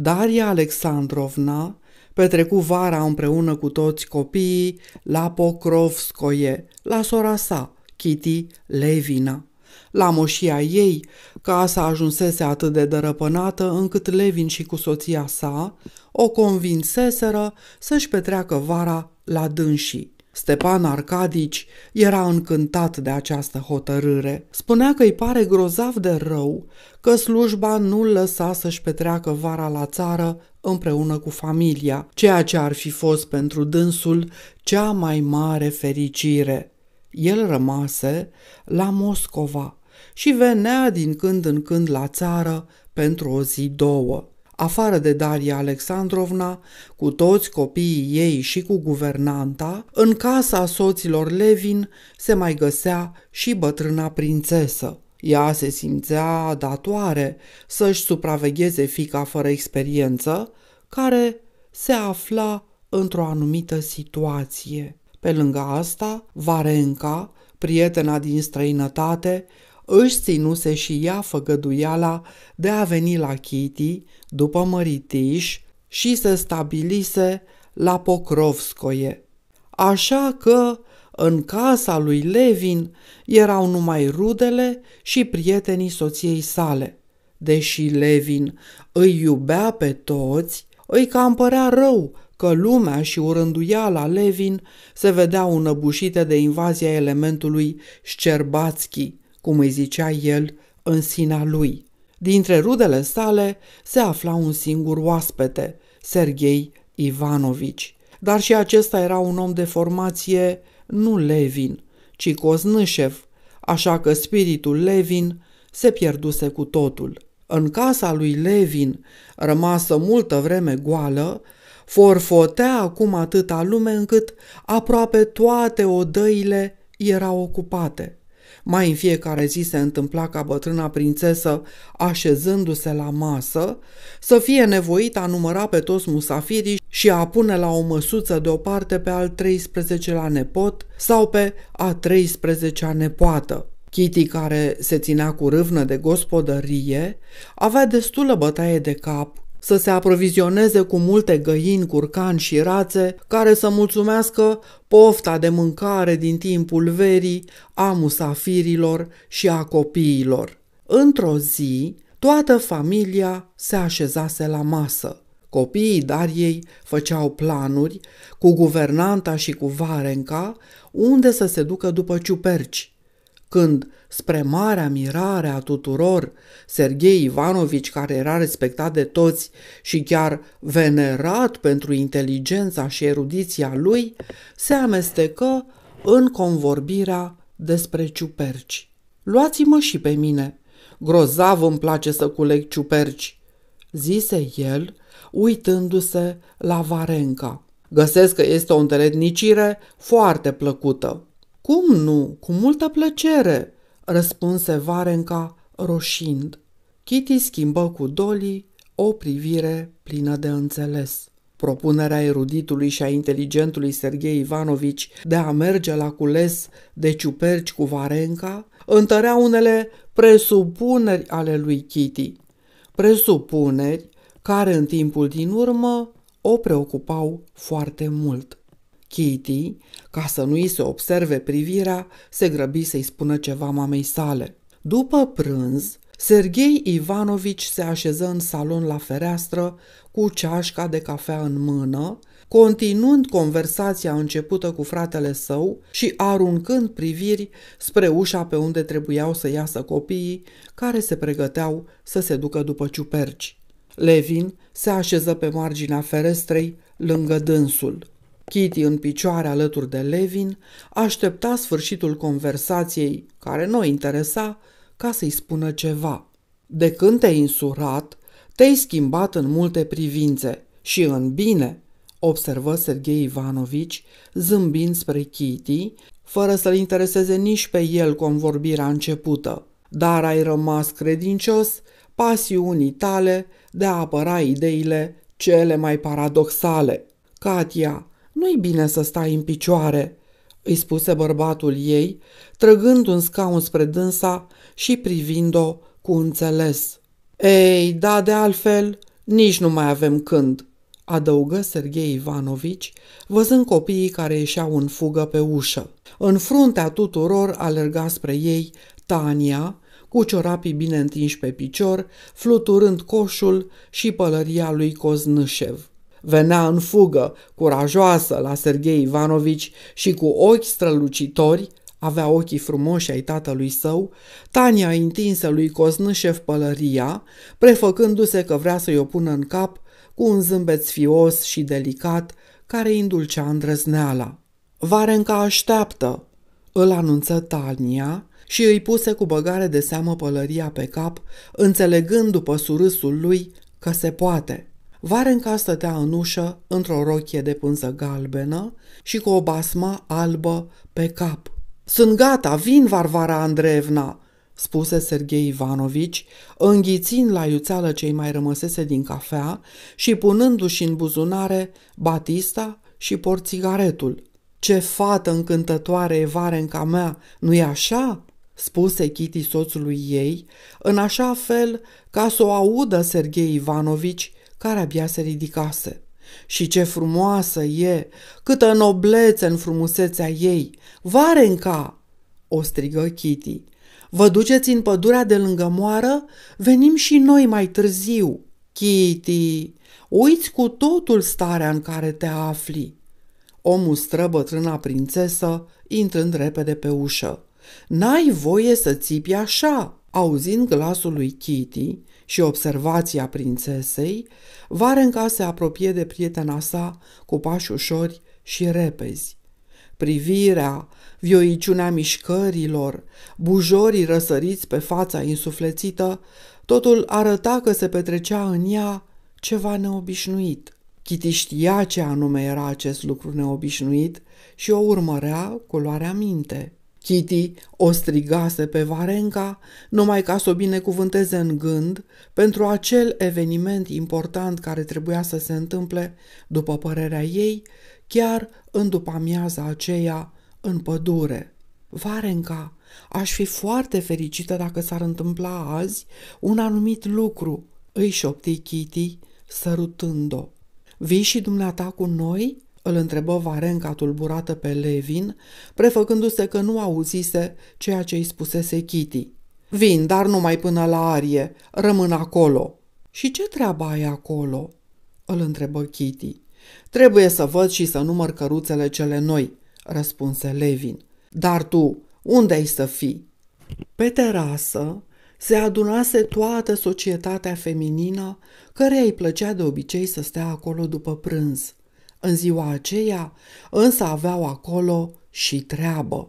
Daria Alexandrovna petrecu vara împreună cu toți copiii la Pokrovskoye, la sora sa, Kitty Levina. La moșia ei, casa ajunsese atât de dărăpânată încât Levin și cu soția sa o convinseseră să-și petreacă vara la dânsii. Stepan Arcadici era încântat de această hotărâre. Spunea că îi pare grozav de rău că slujba nu-l lăsa să-și petreacă vara la țară împreună cu familia, ceea ce ar fi fost pentru dânsul cea mai mare fericire. El rămase la Moscova și venea din când în când la țară pentru o zi două afară de Daria Alexandrovna, cu toți copiii ei și cu guvernanta, în casa soților Levin se mai găsea și bătrâna prințesă. Ea se simțea datoare să-și supravegheze fica fără experiență, care se afla într-o anumită situație. Pe lângă asta, Varenca, prietena din străinătate, își ținuse și ea făgăduiala de a veni la Kitty după măritiș și se stabilise la Pocrovskoie. Așa că în casa lui Levin erau numai rudele și prietenii soției sale. Deși Levin îi iubea pe toți, îi cam părea rău că lumea și la Levin se vedeau înăbușite de invazia elementului Șcerbațchi, cum îi zicea el, în sina lui. Dintre rudele sale se afla un singur oaspete, Sergei Ivanovici. Dar și acesta era un om de formație, nu Levin, ci Coznâșev, așa că spiritul Levin se pierduse cu totul. În casa lui Levin, rămasă multă vreme goală, forfotea acum atâta lume încât aproape toate odăile erau ocupate. Mai în fiecare zi se întâmpla ca bătrâna prințesă, așezându-se la masă, să fie nevoită a număra pe toți musafirii și a pune la o măsuță deoparte pe al 13-lea nepot sau pe a 13-a nepoată. Kitty, care se ținea cu râvnă de gospodărie, avea destulă bătaie de cap să se aprovizioneze cu multe găini, curcani și rațe, care să mulțumească pofta de mâncare din timpul verii a musafirilor și a copiilor. Într-o zi, toată familia se așezase la masă. Copiii Dariei făceau planuri cu guvernanta și cu Varenca unde să se ducă după ciuperci. Când Spre marea mirare a tuturor, Sergei Ivanovici, care era respectat de toți și chiar venerat pentru inteligența și erudiția lui, se amestecă în convorbirea despre ciuperci. Luați-mă și pe mine. Grozav îmi place să culeg ciuperci, zise el, uitându-se la Varenca. Găsesc că este o întâlnicire foarte plăcută. Cum nu? Cu multă plăcere, răspunse Varenca roșind. Kitty schimbă cu Dolly o privire plină de înțeles. Propunerea eruditului și a inteligentului Sergei Ivanovici de a merge la cules de ciuperci cu Varenca întărea unele presupuneri ale lui Kitty, presupuneri care în timpul din urmă o preocupau foarte mult. Kitty, ca să nu-i se observe privirea, se grăbi să-i spună ceva mamei sale. După prânz, Sergei Ivanovici se așeză în salon la fereastră cu ceașca de cafea în mână, continuând conversația începută cu fratele său și aruncând priviri spre ușa pe unde trebuiau să iasă copiii care se pregăteau să se ducă după ciuperci. Levin se așeză pe marginea ferestrei, lângă dânsul. Kitty, în picioare alături de Levin, aștepta sfârșitul conversației, care nu interesa, ca să-i spună ceva. De când te-ai însurat, te-ai schimbat în multe privințe și în bine, observă Sergei Ivanovici, zâmbind spre Kitty, fără să-l intereseze nici pe el convorbirea începută. Dar ai rămas credincios pasiunii tale de a apăra ideile cele mai paradoxale. Katia nu-i bine să stai în picioare, îi spuse bărbatul ei, trăgând un scaun spre dânsa și privind-o cu înțeles. Ei, da, de altfel, nici nu mai avem când, adăugă Sergei Ivanovici, văzând copiii care ieșeau în fugă pe ușă. În fruntea tuturor alerga spre ei Tania, cu ciorapii bine întinși pe picior, fluturând coșul și pălăria lui Coznâșev. Venea în fugă, curajoasă, la Sergei Ivanovici și cu ochi strălucitori, avea ochii frumoși ai tatălui său, Tania întinsă lui Coznășev pălăria, prefăcându-se că vrea să-i o pună în cap cu un zâmbet fios și delicat care îi îndulcea îndrăzneala. Varenca așteaptă, îl anunță Tania și îi puse cu băgare de seamă pălăria pe cap, înțelegând după surâsul lui că se poate. Varenca stătea în ușă, într-o rochie de pânză galbenă și cu o basma albă pe cap. Sunt gata, vin, Varvara Andreevna!" spuse Sergei Ivanovici, înghițind la iuțeală cei mai rămăsese din cafea și punându-și în buzunare batista și porțigaretul. Ce fată încântătoare e Varenca mea, nu-i așa?" spuse Kitty soțului ei, în așa fel ca să o audă Sergei Ivanovici care abia se ridicase. Și ce frumoasă e! Câtă noblețe în frumusețea ei! Varenca!" o strigă Kitty. Vă duceți în pădurea de lângă moară? Venim și noi mai târziu. Kitty, uiți cu totul starea în care te afli. Omul stră bătrâna prințesă, intrând repede pe ușă. N-ai voie să țipi așa, auzind glasul lui Kitty, și observația prințesei, Varenca se apropie de prietena sa cu pași ușori și repezi. Privirea, vioiciunea mișcărilor, bujorii răsăriți pe fața insuflețită, totul arăta că se petrecea în ea ceva neobișnuit. Chiti știa ce anume era acest lucru neobișnuit și o urmărea cu luarea minte. Kitty o strigase pe Varenca numai ca să o binecuvânteze în gând pentru acel eveniment important care trebuia să se întâmple, după părerea ei, chiar în după amiaza aceea în pădure. Varenca, aș fi foarte fericită dacă s-ar întâmpla azi un anumit lucru, îi șopti Kitty, sărutând-o. Vii și dumneata cu noi?" Îl întrebă Varenca tulburată pe Levin, prefăcându-se că nu auzise ceea ce îi spusese Kitty. Vin, dar numai până la arie. Rămân acolo." Și ce treabă ai acolo?" îl întrebă Kitty. Trebuie să văd și să număr căruțele cele noi," răspunse Levin. Dar tu, unde ai să fii?" Pe terasă se adunase toată societatea feminină care îi plăcea de obicei să stea acolo după prânz. În ziua aceea însă aveau acolo și treabă.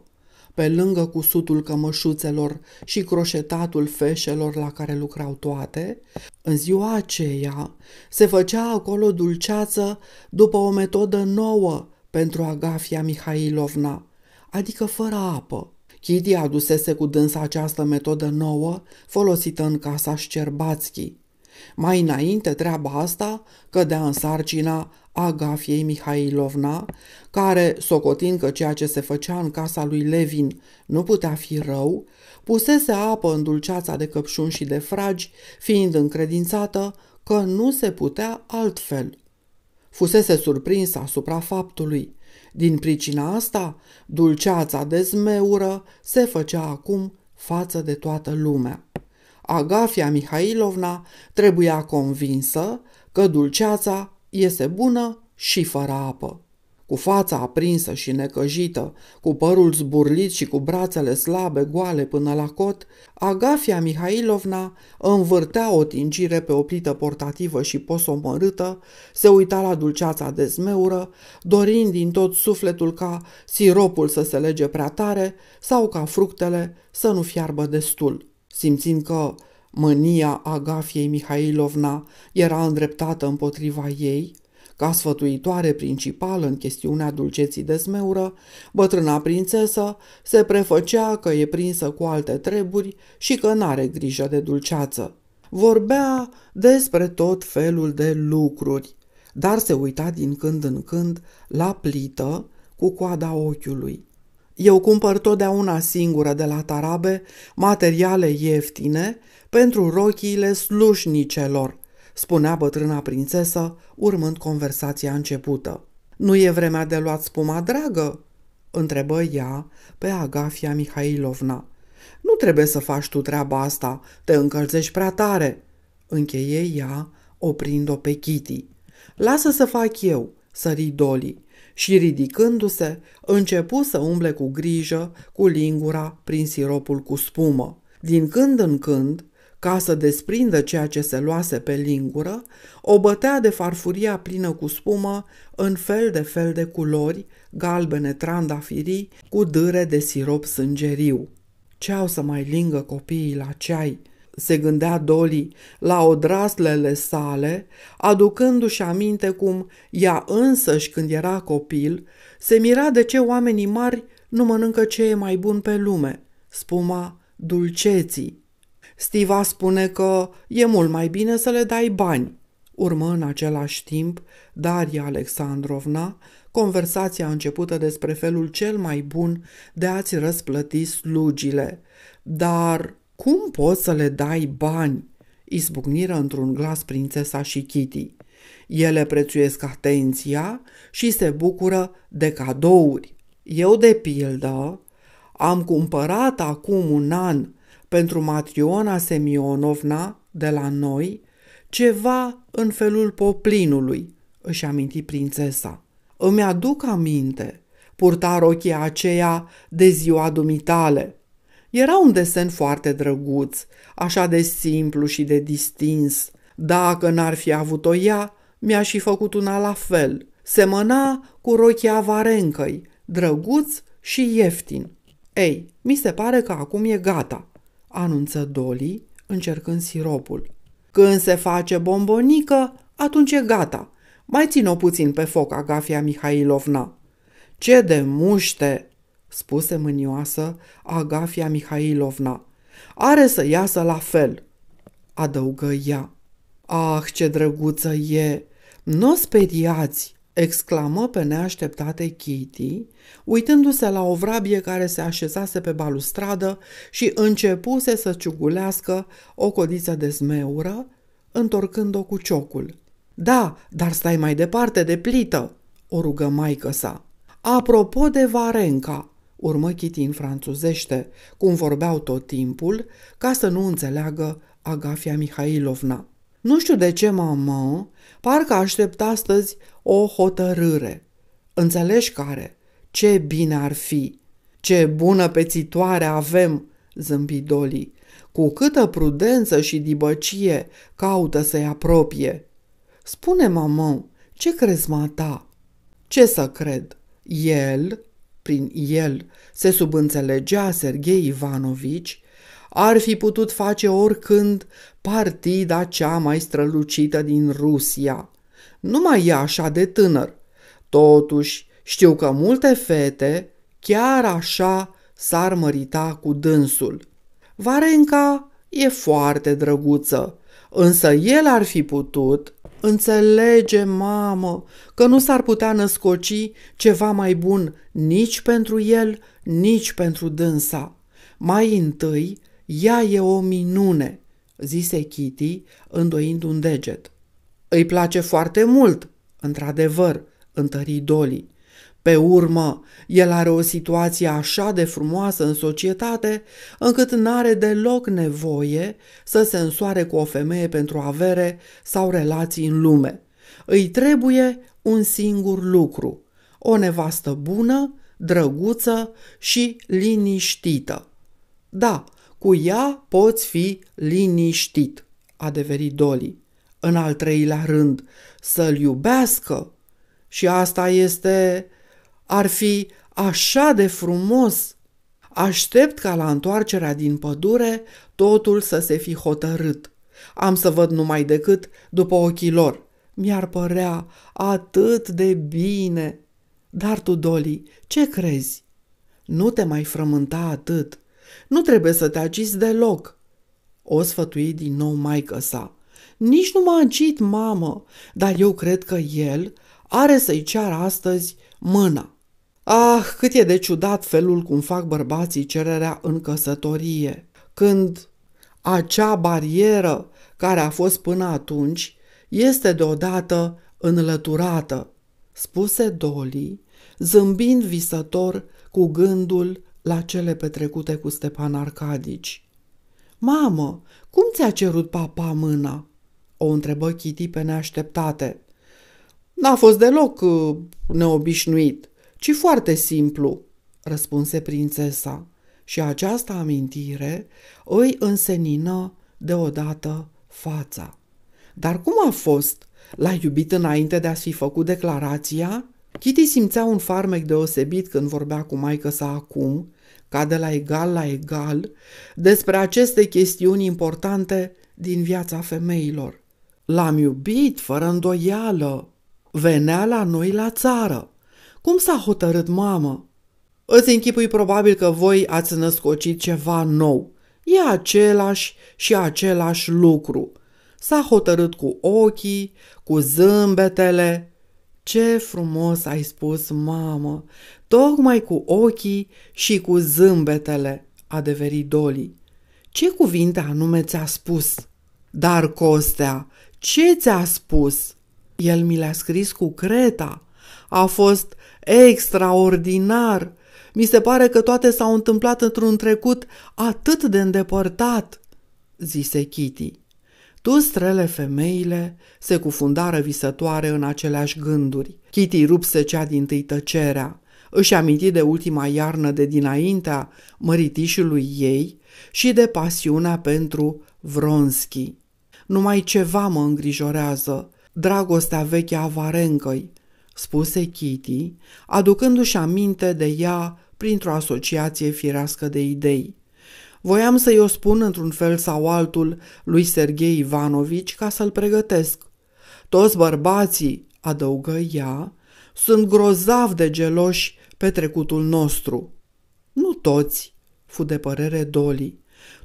Pe lângă cusutul cămășuțelor și croșetatul feșelor la care lucrau toate, în ziua aceea se făcea acolo dulceață după o metodă nouă pentru Agafia Mihailovna, adică fără apă. Kitty adusese cu dânsa această metodă nouă folosită în casa Șcerbațchii. Mai înainte treaba asta cădea în sarcina Agafiei Mihailovna, care, socotind că ceea ce se făcea în casa lui Levin nu putea fi rău, pusese apă în dulceața de căpșuni și de fragi, fiind încredințată că nu se putea altfel. Fusese surprinsă asupra faptului. Din pricina asta, dulceața de zmeură se făcea acum față de toată lumea. Agafia Mihailovna trebuia convinsă că dulceața iese bună și fără apă. Cu fața aprinsă și necăjită, cu părul zburlit și cu brațele slabe goale până la cot, Agafia Mihailovna învârtea o tingire pe o plită portativă și posomărâtă, se uita la dulceața de zmeură, dorind din tot sufletul ca siropul să se lege prea tare sau ca fructele să nu fiarbă destul simțind că mânia Agafiei Mihailovna era îndreptată împotriva ei, ca sfătuitoare principală în chestiunea dulceții de smeură, bătrâna prințesă se prefăcea că e prinsă cu alte treburi și că n-are grijă de dulceață. Vorbea despre tot felul de lucruri, dar se uita din când în când la plită cu coada ochiului. Eu cumpăr totdeauna singură de la tarabe materiale ieftine pentru rochiile slușnicelor, spunea bătrâna prințesă, urmând conversația începută. Nu e vremea de luat spuma dragă?" întrebă ea pe Agafia Mihailovna. Nu trebuie să faci tu treaba asta, te încălzești prea tare," încheie ea, oprind-o pe Kitty. Lasă să fac eu," sări Dolly și ridicându-se, începu să umble cu grijă, cu lingura, prin siropul cu spumă. Din când în când, ca să desprindă ceea ce se luase pe lingură, o bătea de farfuria plină cu spumă în fel de fel de culori, galbene trandafirii, cu dâre de sirop sângeriu. Ce au să mai lingă copiii la ceai?" se gândea Doli la odraslele sale, aducându-și aminte cum ea însăși când era copil, se mira de ce oamenii mari nu mănâncă ce e mai bun pe lume, spuma dulceții. Stiva spune că e mult mai bine să le dai bani. Urmă în același timp Daria Alexandrovna conversația începută despre felul cel mai bun de a-ți răsplăti slugile. Dar cum poți să le dai bani?" izbucniră într-un glas prințesa și Kitty. Ele prețuiesc atenția și se bucură de cadouri. Eu, de pildă, am cumpărat acum un an pentru Matriona Semionovna de la noi ceva în felul poplinului, își aminti prințesa. Îmi aduc aminte, purta rochia aceea de ziua dumitale – era un desen foarte drăguț, așa de simplu și de distins. Dacă n-ar fi avut-o ea, mi-aș fi făcut una la fel. Semăna cu rochia varencăi, drăguț și ieftin. Ei, mi se pare că acum e gata, anunță Dolly, încercând siropul. Când se face bombonică, atunci e gata. Mai țin-o puțin pe foc, Agafia Mihailovna. Ce de muște! spuse mânioasă Agafia Mihailovna. Are să iasă la fel, adăugă ea. Ah, ce drăguță e! Nu speriați, exclamă pe neașteptate Kitty, uitându-se la o vrabie care se așezase pe balustradă și începuse să ciugulească o codiță de zmeură, întorcând-o cu ciocul. Da, dar stai mai departe de plită, o rugă maică sa. Apropo de Varenca, urmă Kitty în franțuzește, cum vorbeau tot timpul, ca să nu înțeleagă Agafia Mihailovna. Nu știu de ce, mamă, parcă aștept astăzi o hotărâre. Înțelegi care? Ce bine ar fi! Ce bună pețitoare avem!" zâmbi Doli, Cu câtă prudență și dibăcie caută să-i apropie. Spune, mamă, ce crezi, mata? Ce să cred? El prin el se subînțelegea Sergei Ivanovici, ar fi putut face oricând partida cea mai strălucită din Rusia. Nu mai e așa de tânăr. Totuși, știu că multe fete, chiar așa, s-ar mărita cu dânsul. Varenca e foarte drăguță, însă el ar fi putut Înțelege, mamă, că nu s-ar putea născoci ceva mai bun nici pentru el, nici pentru dânsa. Mai întâi, ea e o minune, zise Kitty, îndoind un deget. Îi place foarte mult, într-adevăr, întări Dolly. Pe urmă, el are o situație așa de frumoasă în societate, încât n-are deloc nevoie să se însoare cu o femeie pentru avere sau relații în lume. Îi trebuie un singur lucru, o nevastă bună, drăguță și liniștită. Da, cu ea poți fi liniștit, a devenit Dolly. În al treilea rând, să-l iubească. Și asta este ar fi așa de frumos! Aștept ca la întoarcerea din pădure totul să se fi hotărât. Am să văd numai decât după ochii lor. Mi-ar părea atât de bine. Dar tu, Doli, ce crezi? Nu te mai frământa atât. Nu trebuie să te agiți deloc. O sfătui din nou maică sa. Nici nu m-a agit, mamă, dar eu cred că el are să-i ceară astăzi mâna. Ah, cât e de ciudat felul cum fac bărbații cererea în căsătorie, când acea barieră care a fost până atunci este deodată înlăturată, spuse Dolly, zâmbind visător cu gândul la cele petrecute cu Stepan Arcadici. Mamă, cum ți-a cerut papa mâna?" o întrebă Kitty pe neașteptate. N-a fost deloc uh, neobișnuit ci foarte simplu, răspunse prințesa și această amintire îi însenină deodată fața. Dar cum a fost? L-a iubit înainte de a-ți fi făcut declarația? Kitty simțea un farmec deosebit când vorbea cu maică sa acum, ca de la egal la egal, despre aceste chestiuni importante din viața femeilor. L-am iubit, fără îndoială. Venea la noi la țară. Cum s-a hotărât, mamă? Îți închipui probabil că voi ați născocit ceva nou. E același și același lucru. S-a hotărât cu ochii, cu zâmbetele. Ce frumos ai spus, mamă! Tocmai cu ochii și cu zâmbetele, deverit Doli. Ce cuvinte anume ți-a spus? Dar, Costea, ce ți-a spus? El mi le-a scris cu creta. A fost Extraordinar! Mi se pare că toate s-au întâmplat într-un trecut atât de îndepărtat, zise Kitty. Tu, strele femeile, se cufundară visătoare în aceleași gânduri. Kitty rupse cea din tâi tăcerea. Își aminti de ultima iarnă de dinaintea măritișului ei și de pasiunea pentru Vronski. Numai ceva mă îngrijorează, dragostea veche a Varencăi, spuse Kitty, aducându-și aminte de ea printr-o asociație firească de idei. Voiam să-i o spun într-un fel sau altul lui Sergei Ivanovici ca să-l pregătesc. Toți bărbații, adăugă ea, sunt grozav de geloși pe trecutul nostru. Nu toți, fu de părere Doli.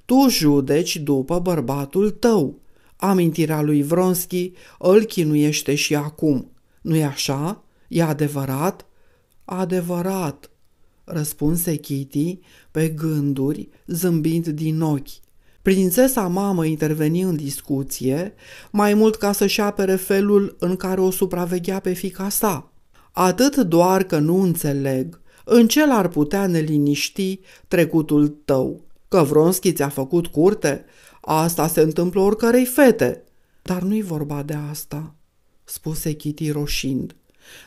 Tu judeci după bărbatul tău. Amintirea lui Vronski îl chinuiește și acum nu-i așa? E adevărat?" Adevărat!" răspunse Kitty pe gânduri, zâmbind din ochi. Prințesa mamă interveni în discuție, mai mult ca să-și apere felul în care o supraveghea pe fica sa. Atât doar că nu înțeleg în ce l-ar putea neliniști trecutul tău. Că Vronski ți-a făcut curte? Asta se întâmplă oricărei fete. Dar nu-i vorba de asta spuse Kitty roșind.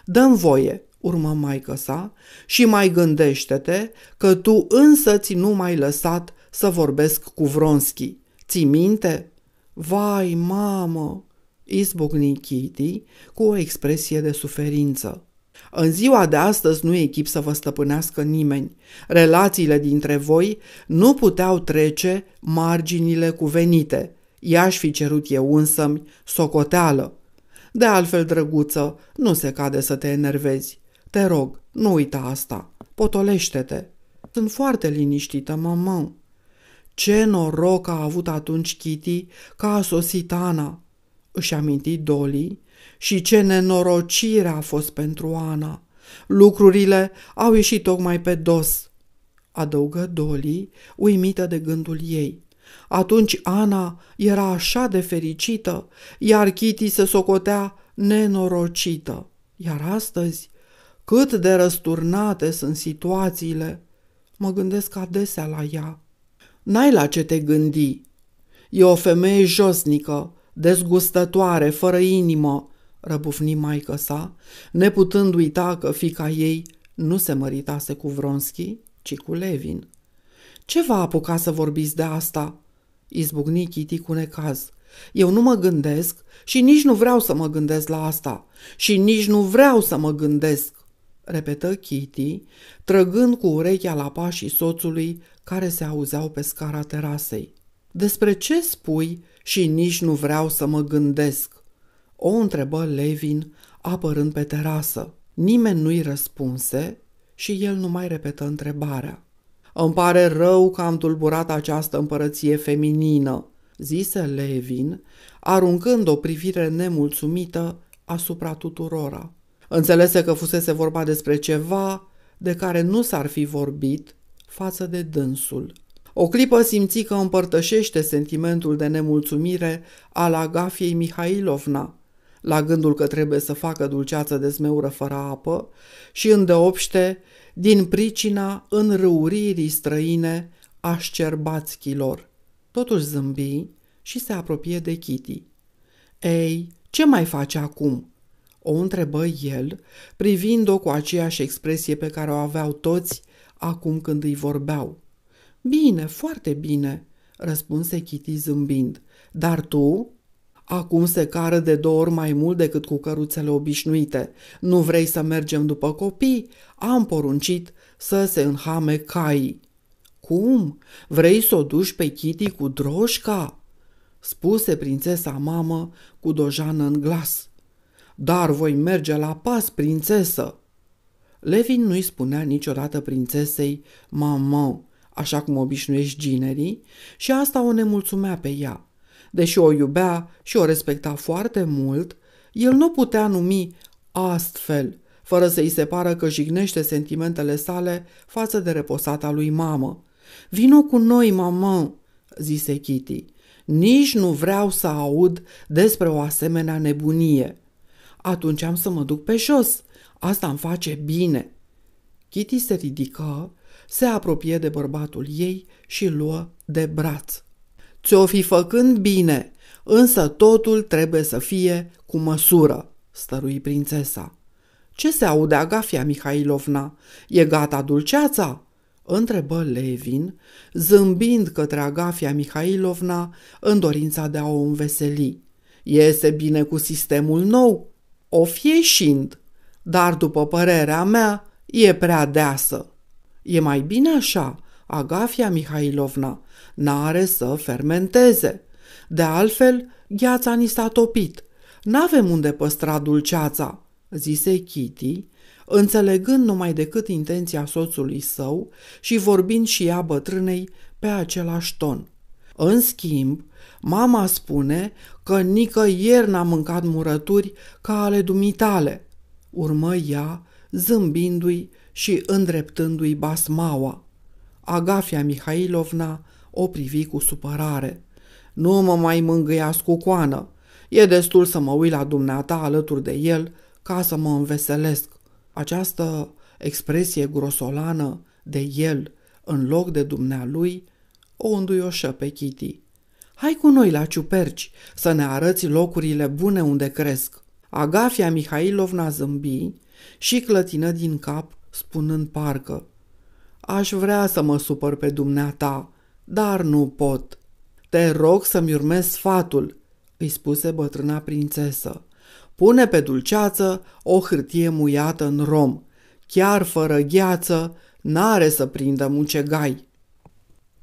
Dăm voie, urmă maică sa, și mai gândește-te că tu însă însă-ți nu mai lăsat să vorbesc cu Vronski. ți minte? Vai, mamă, izbucni Kitty cu o expresie de suferință. În ziua de astăzi nu e chip să vă stăpânească nimeni. Relațiile dintre voi nu puteau trece marginile cuvenite. I-aș fi cerut eu însămi socoteală. De altfel, drăguță, nu se cade să te enervezi. Te rog, nu uita asta. Potolește-te. Sunt foarte liniștită, mamă. Ce noroc a avut atunci Kitty că a sosit Ana, își aminti Dolly, și ce nenorocire a fost pentru Ana. Lucrurile au ieșit tocmai pe dos, adăugă Dolly, uimită de gândul ei. Atunci Ana era așa de fericită, iar Kitty se socotea nenorocită. Iar astăzi, cât de răsturnate sunt situațiile, mă gândesc adesea la ea. N-ai la ce te gândi. E o femeie josnică, dezgustătoare, fără inimă, răbufni maică sa, neputând uita că fica ei nu se măritase cu Vronski, ci cu Levin. Ce va a să vorbiți de asta?" izbucni Kitty cu necaz. Eu nu mă gândesc și nici nu vreau să mă gândesc la asta și nici nu vreau să mă gândesc, repetă Kitty, trăgând cu urechea la pașii soțului care se auzeau pe scara terasei. Despre ce spui și nici nu vreau să mă gândesc? O întrebă Levin apărând pe terasă. Nimeni nu-i răspunse și el nu mai repetă întrebarea. Îmi pare rău că am tulburat această împărăție feminină, zise Levin, aruncând o privire nemulțumită asupra tuturora. Înțelese că fusese vorba despre ceva de care nu s-ar fi vorbit față de dânsul. O clipă simți că împărtășește sentimentul de nemulțumire al Agafiei Mihailovna, la gândul că trebuie să facă dulceață de zmeură fără apă și îndeopște din pricina înrăuririi străine a șcerbațchilor. Totuși zâmbi și se apropie de Kitty. Ei, ce mai face acum?" o întrebă el, privind-o cu aceeași expresie pe care o aveau toți acum când îi vorbeau. Bine, foarte bine, răspunse Kitty zâmbind. Dar tu? Acum se cară de două ori mai mult decât cu căruțele obișnuite. Nu vrei să mergem după copii? Am poruncit să se înhame cai. Cum? Vrei să o duci pe Kitty cu droșca? spuse prințesa mamă cu dojană în glas. Dar voi merge la pas, prințesă! Levin nu-i spunea niciodată prințesei mamă, așa cum obișnuiești ginerii, și asta o nemulțumea pe ea. Deși o iubea și o respecta foarte mult, el nu putea numi astfel, fără să-i se pară că jignește sentimentele sale față de reposata lui mamă. Vino cu noi, mamă, zise Kitty. Nici nu vreau să aud despre o asemenea nebunie. Atunci am să mă duc pe jos. Asta îmi face bine. Kitty se ridică, se apropie de bărbatul ei și luă de braț ți-o fi făcând bine, însă totul trebuie să fie cu măsură, stărui prințesa. Ce se aude Agafia Mihailovna? E gata dulceața?" întrebă Levin, zâmbind către Agafia Mihailovna în dorința de a o înveseli. Iese bine cu sistemul nou? O fieșind, dar după părerea mea e prea deasă. E mai bine așa, Agafia Mihailovna, n-are să fermenteze. De altfel, gheața ni s-a topit. N-avem unde păstra dulceața, zise Kitty, înțelegând numai decât intenția soțului său și vorbind și ea bătrânei pe același ton. În schimb, mama spune că nicăieri n-a mâncat murături ca ale dumitale, urmă ea, zâmbindu-i și îndreptându-i basmaua. Agafia Mihailovna o privi cu supărare. Nu mă mai mângâia cu coană. E destul să mă uit la dumneata alături de el ca să mă înveselesc. Această expresie grosolană de el în loc de dumnealui o înduioșă pe Kitty. Hai cu noi la ciuperci să ne arăți locurile bune unde cresc. Agafia Mihailovna zâmbi și clătină din cap, spunând parcă – Aș vrea să mă supăr pe dumneata, dar nu pot. Te rog să-mi urmezi sfatul, îi spuse bătrâna prințesă. Pune pe dulceață o hârtie muiată în rom. Chiar fără gheață, n-are să prindă mucegai.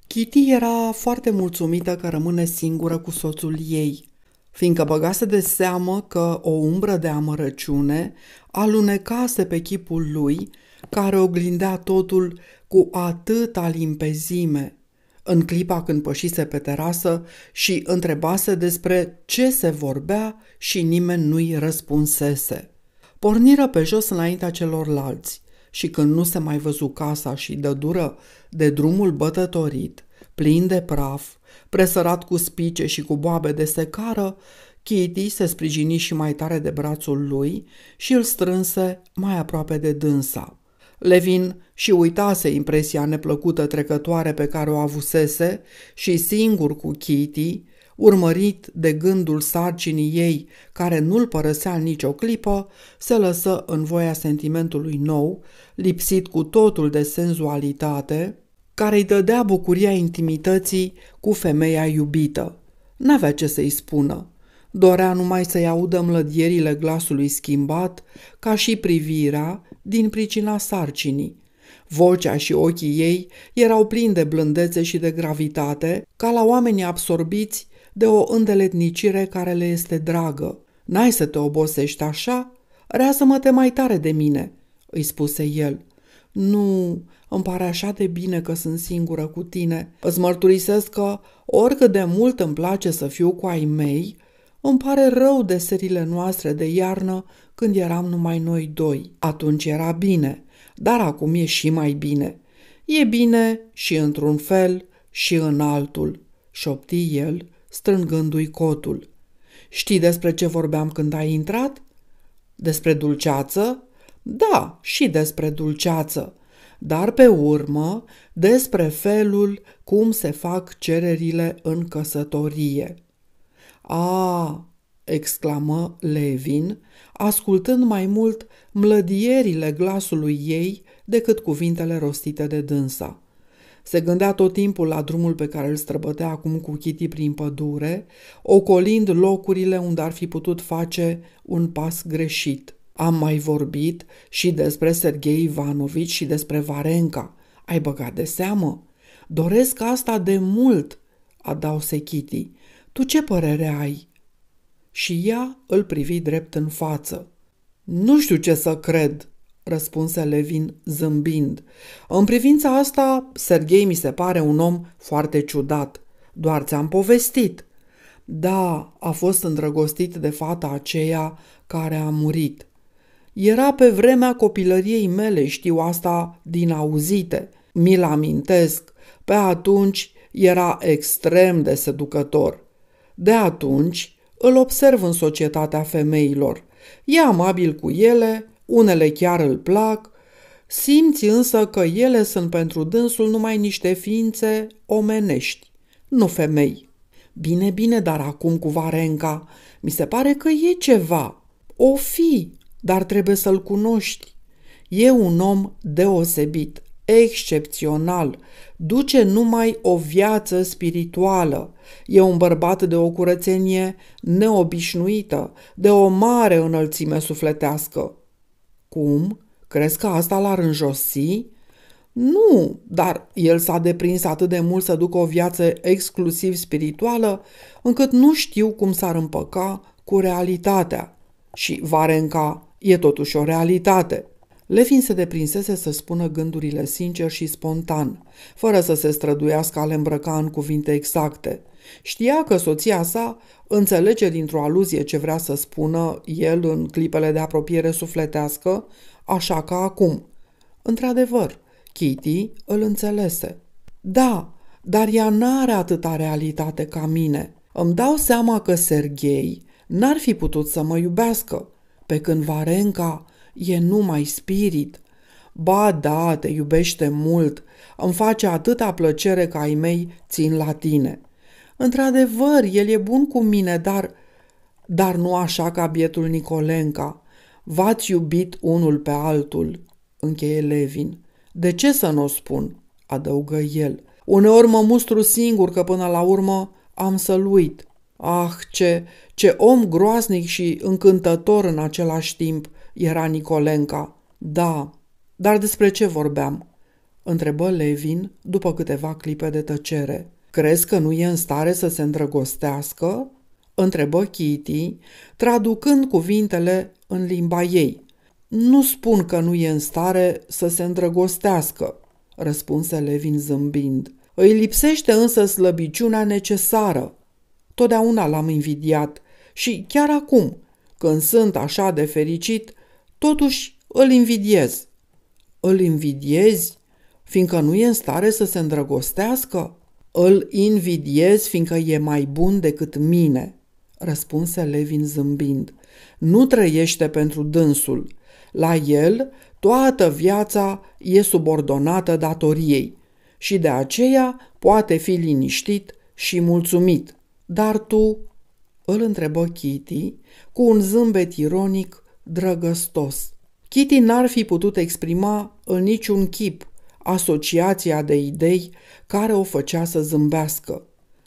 Kitty era foarte mulțumită că rămâne singură cu soțul ei, fiindcă băgase de seamă că o umbră de amărăciune alunecase pe chipul lui, care oglindea totul cu atâta limpezime în clipa când pășise pe terasă și întrebase despre ce se vorbea și nimeni nu-i răspunsese. Porniră pe jos înaintea celorlalți și când nu se mai văzu casa și dură de drumul bătătorit, plin de praf, presărat cu spice și cu boabe de secară, Kitty se sprijini și mai tare de brațul lui și îl strânse mai aproape de dânsa. Levin și uitase impresia neplăcută trecătoare pe care o avusese și singur cu Kitty, urmărit de gândul sarcinii ei, care nu-l părăsea nicio clipă, se lăsă în voia sentimentului nou, lipsit cu totul de senzualitate, care îi dădea bucuria intimității cu femeia iubită. N-avea ce să-i spună. Dorea numai să-i audă mlădierile glasului schimbat, ca și privirea, din pricina sarcinii. Vocea și ochii ei erau plini de blândețe și de gravitate, ca la oamenii absorbiți de o îndeletnicire care le este dragă. N-ai să te obosești așa? Rează-mă-te mai tare de mine!" îi spuse el. Nu, îmi pare așa de bine că sunt singură cu tine. Îți mărturisesc că, oricât de mult îmi place să fiu cu ai mei, îmi pare rău de serile noastre de iarnă când eram numai noi doi. Atunci era bine, dar acum e și mai bine. E bine și într-un fel și în altul, șopti el, strângându-i cotul. Știi despre ce vorbeam când ai intrat? Despre dulceață? Da, și despre dulceață, dar pe urmă despre felul cum se fac cererile în căsătorie. A, exclamă Levin, ascultând mai mult mlădierile glasului ei decât cuvintele rostite de dânsa. Se gândea tot timpul la drumul pe care îl străbătea acum cu Kitty prin pădure, ocolind locurile unde ar fi putut face un pas greșit. Am mai vorbit și despre Sergei Ivanovici și despre Varenca. Ai băgat de seamă? Doresc asta de mult, adause Kitty. Tu ce părere ai? și ea îl privi drept în față. Nu știu ce să cred, răspunse Levin zâmbind. În privința asta, Serghei mi se pare un om foarte ciudat. Doar ți-am povestit. Da, a fost îndrăgostit de fata aceea care a murit. Era pe vremea copilăriei mele, știu asta din auzite. Mi-l amintesc. Pe atunci era extrem de seducător. De atunci îl observ în societatea femeilor. E amabil cu ele, unele chiar îl plac, simți însă că ele sunt pentru dânsul numai niște ființe omenești, nu femei. Bine, bine, dar acum cu Varenca, mi se pare că e ceva. O fi, dar trebuie să-l cunoști. E un om deosebit, excepțional, duce numai o viață spirituală. E un bărbat de o curățenie neobișnuită, de o mare înălțime sufletească. Cum? Crezi că asta l-ar înjosi? Nu, dar el s-a deprins atât de mult să ducă o viață exclusiv spirituală, încât nu știu cum s-ar împăca cu realitatea. Și Varenca e totuși o realitate. Levin se deprinsese să spună gândurile sincer și spontan, fără să se străduiască a le îmbrăca în cuvinte exacte. Știa că soția sa înțelege dintr-o aluzie ce vrea să spună el în clipele de apropiere sufletească, așa ca acum. Într-adevăr, Kitty îl înțelese. Da, dar ea n-are atâta realitate ca mine. Îmi dau seama că Serghei n-ar fi putut să mă iubească, pe când Varenca e numai spirit. Ba da, te iubește mult, îmi face atâta plăcere că ai mei țin la tine. Într-adevăr, el e bun cu mine, dar... Dar nu așa ca bietul Nicolenca. V-ați iubit unul pe altul, încheie Levin. De ce să nu o spun? adăugă el. Uneori mă mustru singur că până la urmă am uit. Ah, ce, ce om groaznic și încântător în același timp era Nicolenca. Da, dar despre ce vorbeam? Întrebă Levin după câteva clipe de tăcere. Crezi că nu e în stare să se îndrăgostească? Întrebă Kitty, traducând cuvintele în limba ei. Nu spun că nu e în stare să se îndrăgostească, răspunse Levin zâmbind. Îi lipsește însă slăbiciunea necesară. Totdeauna l-am invidiat și chiar acum, când sunt așa de fericit, Totuși îl invidiez. Îl invidiezi fiindcă nu e în stare să se îndrăgostească? Îl invidiez fiindcă e mai bun decât mine, răspunse Levin zâmbind. Nu trăiește pentru dânsul. La el toată viața e subordonată datoriei și de aceea poate fi liniștit și mulțumit. Dar tu, îl întrebă Kitty, cu un zâmbet ironic drăgăstos. Kitty n-ar fi putut exprima în niciun chip asociația de idei care o făcea să zâmbească.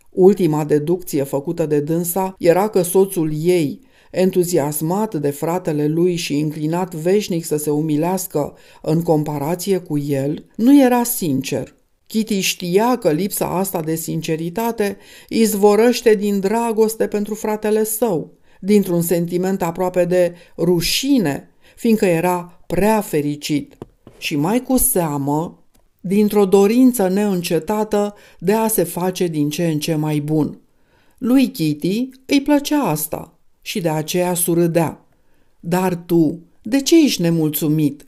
Ultima deducție făcută de dânsa era că soțul ei, entuziasmat de fratele lui și inclinat veșnic să se umilească în comparație cu el, nu era sincer. Kitty știa că lipsa asta de sinceritate izvorăște din dragoste pentru fratele său, dintr-un sentiment aproape de rușine, fiindcă era prea fericit, și mai cu seamă dintr-o dorință neîncetată de a se face din ce în ce mai bun. Lui Kitty îi plăcea asta și de aceea surâdea. Dar tu, de ce ești nemulțumit?"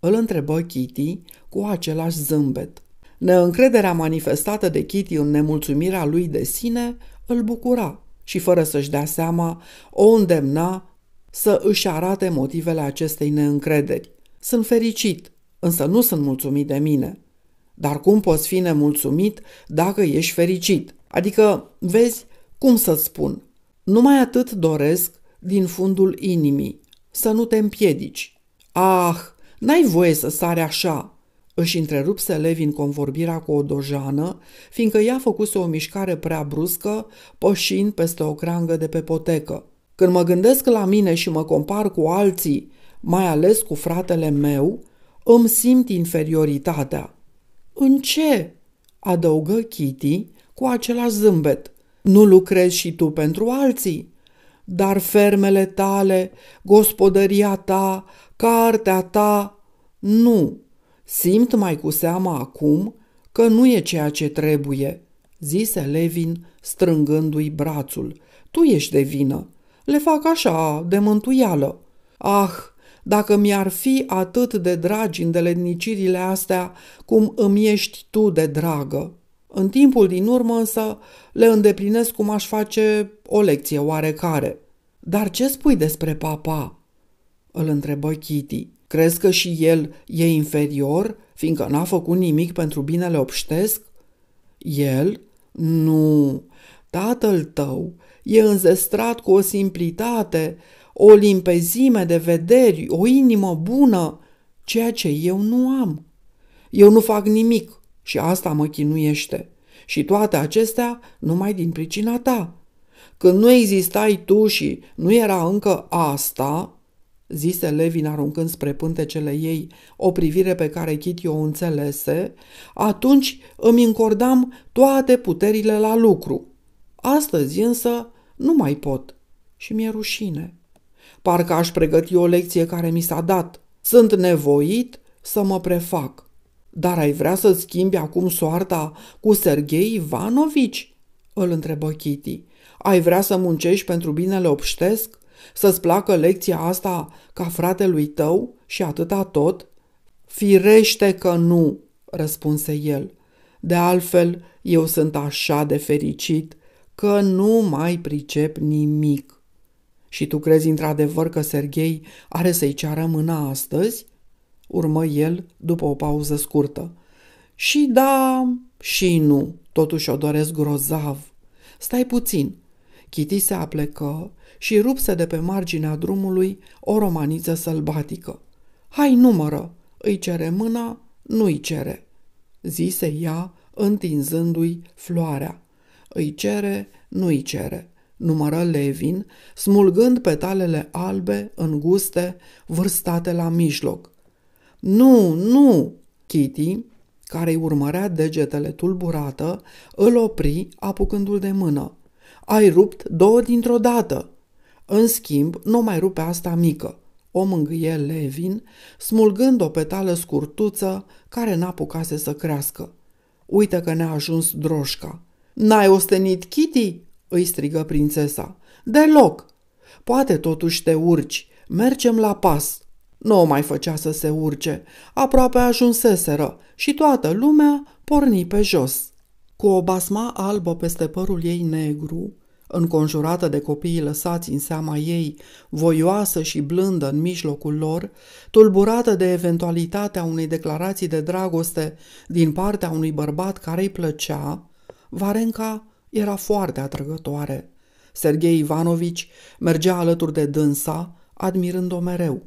îl întrebă Kitty cu același zâmbet. Neîncrederea manifestată de Kitty în nemulțumirea lui de sine îl bucura și fără să-și dea seama, o îndemna să își arate motivele acestei neîncrederi. Sunt fericit, însă nu sunt mulțumit de mine. Dar cum poți fi nemulțumit dacă ești fericit? Adică, vezi, cum să-ți spun, numai atât doresc din fundul inimii, să nu te împiedici. Ah, n-ai voie să sari așa, își întrerupse Levin convorbirea cu o dojană, fiindcă ea făcuse o mișcare prea bruscă, pășind peste o crangă de pe potecă. Când mă gândesc la mine și mă compar cu alții, mai ales cu fratele meu, îmi simt inferioritatea. În ce? adăugă Kitty cu același zâmbet. Nu lucrezi și tu pentru alții? Dar fermele tale, gospodăria ta, cartea ta, nu, Simt mai cu seamă acum că nu e ceea ce trebuie, zise Levin strângându-i brațul. Tu ești de vină. Le fac așa, de mântuială. Ah, dacă mi-ar fi atât de dragi îndeletnicirile astea, cum îmi ești tu de dragă. În timpul din urmă însă le îndeplinesc cum aș face o lecție oarecare. Dar ce spui despre papa? Îl întrebă Kitty. Crezi că și el e inferior, fiindcă n-a făcut nimic pentru binele obștesc? El? Nu. Tatăl tău e înzestrat cu o simplitate, o limpezime de vederi, o inimă bună, ceea ce eu nu am. Eu nu fac nimic și asta mă chinuiește. Și toate acestea numai din pricina ta. Când nu existai tu și nu era încă asta, zise Levin aruncând spre pântecele ei o privire pe care Kitty o înțelese, atunci îmi încordam toate puterile la lucru. Astăzi însă nu mai pot și mi-e rușine. Parcă aș pregăti o lecție care mi s-a dat. Sunt nevoit să mă prefac. Dar ai vrea să schimbi acum soarta cu Sergei Ivanovici? Îl întrebă Kitty. Ai vrea să muncești pentru binele obștesc? Să-ți placă lecția asta ca fratelui tău și atâta tot? Firește că nu, răspunse el. De altfel, eu sunt așa de fericit că nu mai pricep nimic. Și tu crezi într-adevăr că Serghei are să-i ceară mâna astăzi? Urmă el după o pauză scurtă. Și da, și nu, totuși o doresc grozav. Stai puțin. Kitty se aplecă și rupse de pe marginea drumului o romaniță sălbatică. Hai, numără!" îi cere mâna, nu-i cere. Zise ea, întinzându-i floarea. Îi cere, nu-i cere. Numără Levin, smulgând petalele albe, înguste, vârstate la mijloc. Nu, nu!" Kitty, care îi urmărea degetele tulburată, îl opri apucându-l de mână. Ai rupt două dintr-o dată!" În schimb, nu mai rupe asta mică, o mângâie Levin, smulgând o petală scurtuță care n-apucase să crească. Uite că ne-a ajuns droșca. N-ai ostenit Kitty?" îi strigă prințesa. Deloc! Poate totuși te urci. Mergem la pas." Nu o mai făcea să se urce. Aproape ajunseseră și toată lumea porni pe jos. Cu o basma albă peste părul ei negru, înconjurată de copiii lăsați în seama ei, voioasă și blândă în mijlocul lor, tulburată de eventualitatea unei declarații de dragoste din partea unui bărbat care îi plăcea, Varenca era foarte atrăgătoare. Sergei Ivanovici mergea alături de dânsa, admirând-o mereu.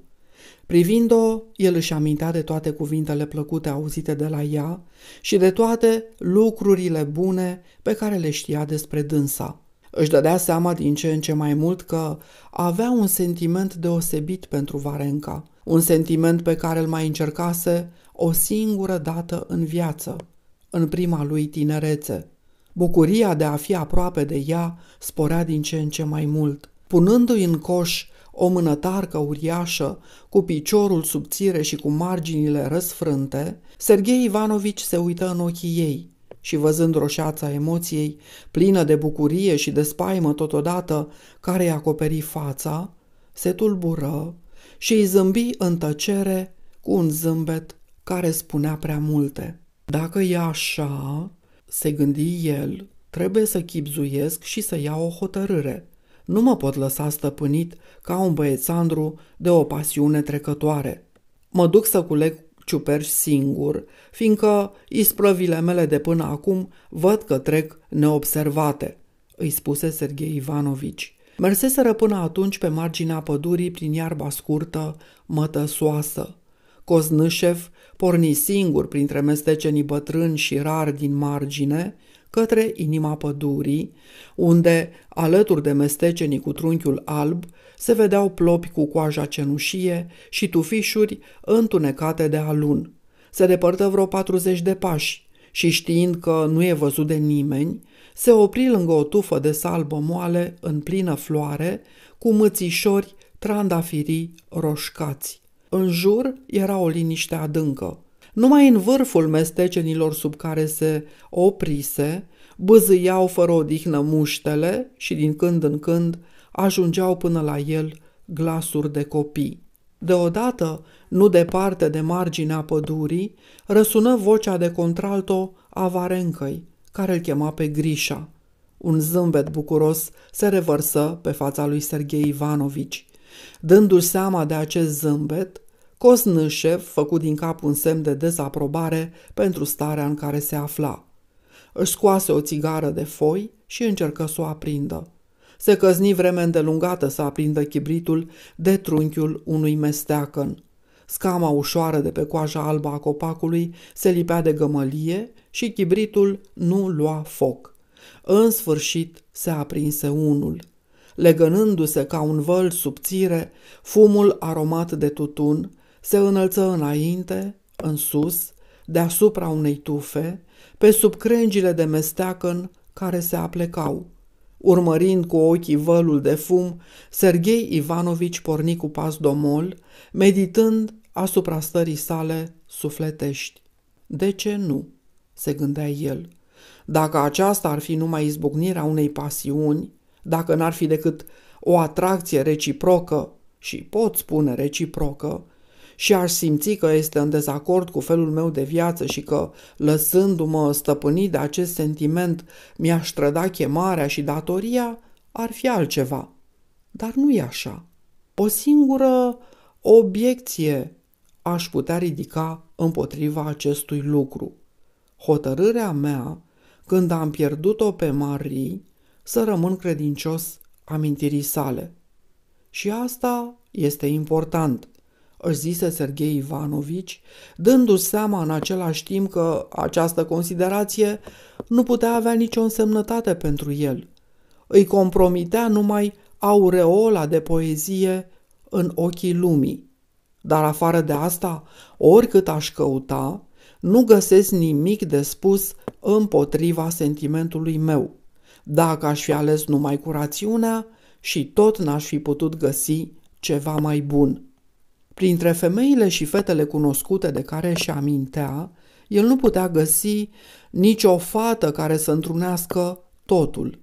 Privind-o, el își amintea de toate cuvintele plăcute auzite de la ea și de toate lucrurile bune pe care le știa despre dânsa. Își dădea seama din ce în ce mai mult că avea un sentiment deosebit pentru Varenca, un sentiment pe care îl mai încercase o singură dată în viață, în prima lui tinerețe. Bucuria de a fi aproape de ea sporea din ce în ce mai mult. Punându-i în coș o mânătarcă uriașă, cu piciorul subțire și cu marginile răsfrânte, Sergei Ivanovici se uită în ochii ei – și văzând roșața emoției, plină de bucurie și de spaimă totodată, care i-a acoperi fața, se tulbură și îi zâmbi în tăcere cu un zâmbet care spunea prea multe. Dacă e așa, se gândi el, trebuie să chipzuiesc și să iau o hotărâre. Nu mă pot lăsa stăpânit ca un băiețandru de o pasiune trecătoare. Mă duc să culeg ciuperci singur, fiindcă isprăvile mele de până acum văd că trec neobservate, îi spuse Sergei Ivanovici. Merseseră până atunci pe marginea pădurii prin iarba scurtă, mătăsoasă. Coznâșev porni singur printre mestecenii bătrâni și rari din margine, către inima pădurii, unde, alături de mestecenii cu trunchiul alb, se vedeau plopi cu coaja cenușie și tufișuri întunecate de alun. Se depărtă vreo 40 de pași și știind că nu e văzut de nimeni, se opri lângă o tufă de salbă moale în plină floare, cu mățișori trandafirii roșcați. În jur era o liniște adâncă. Numai în vârful mestecenilor sub care se oprise, băzâiau fără odihnă muștele și din când în când ajungeau până la el glasuri de copii. Deodată, nu departe de marginea pădurii, răsună vocea de contralto a Varencăi, care îl chema pe Grișa. Un zâmbet bucuros se revărsă pe fața lui Sergei Ivanovici. Dându-și seama de acest zâmbet, Cosnâșev făcut din cap un semn de dezaprobare pentru starea în care se afla. Își scoase o țigară de foi și încercă să o aprindă. Se căzni vreme îndelungată să aprindă chibritul de trunchiul unui mesteacăn. Scama ușoară de pe coaja albă a copacului se lipea de gămălie și chibritul nu lua foc. În sfârșit se aprinse unul. Legănându-se ca un văl subțire, fumul aromat de tutun se înălță înainte, în sus, deasupra unei tufe, pe sub crengile de mesteacăn care se aplecau. Urmărind cu ochii vălul de fum, Sergei Ivanovici porni cu pas domol, meditând asupra stării sale sufletești. De ce nu? se gândea el. Dacă aceasta ar fi numai izbucnirea unei pasiuni, dacă n-ar fi decât o atracție reciprocă, și pot spune reciprocă, și aș simți că este în dezacord cu felul meu de viață și că, lăsându-mă stăpânit de acest sentiment, mi-aș trăda chemarea și datoria, ar fi altceva. Dar nu e așa. O singură obiecție aș putea ridica împotriva acestui lucru. Hotărârea mea, când am pierdut-o pe Marie, să rămân credincios amintirii sale. Și asta este important – își zise Sergei Ivanovici, dându-și seama în același timp că această considerație nu putea avea nicio însemnătate pentru el. Îi compromitea numai aureola de poezie în ochii lumii. Dar afară de asta, oricât aș căuta, nu găsesc nimic de spus împotriva sentimentului meu. Dacă aș fi ales numai curațiunea și tot n-aș fi putut găsi ceva mai bun. Printre femeile și fetele cunoscute de care își amintea, el nu putea găsi nicio fată care să întrunească totul,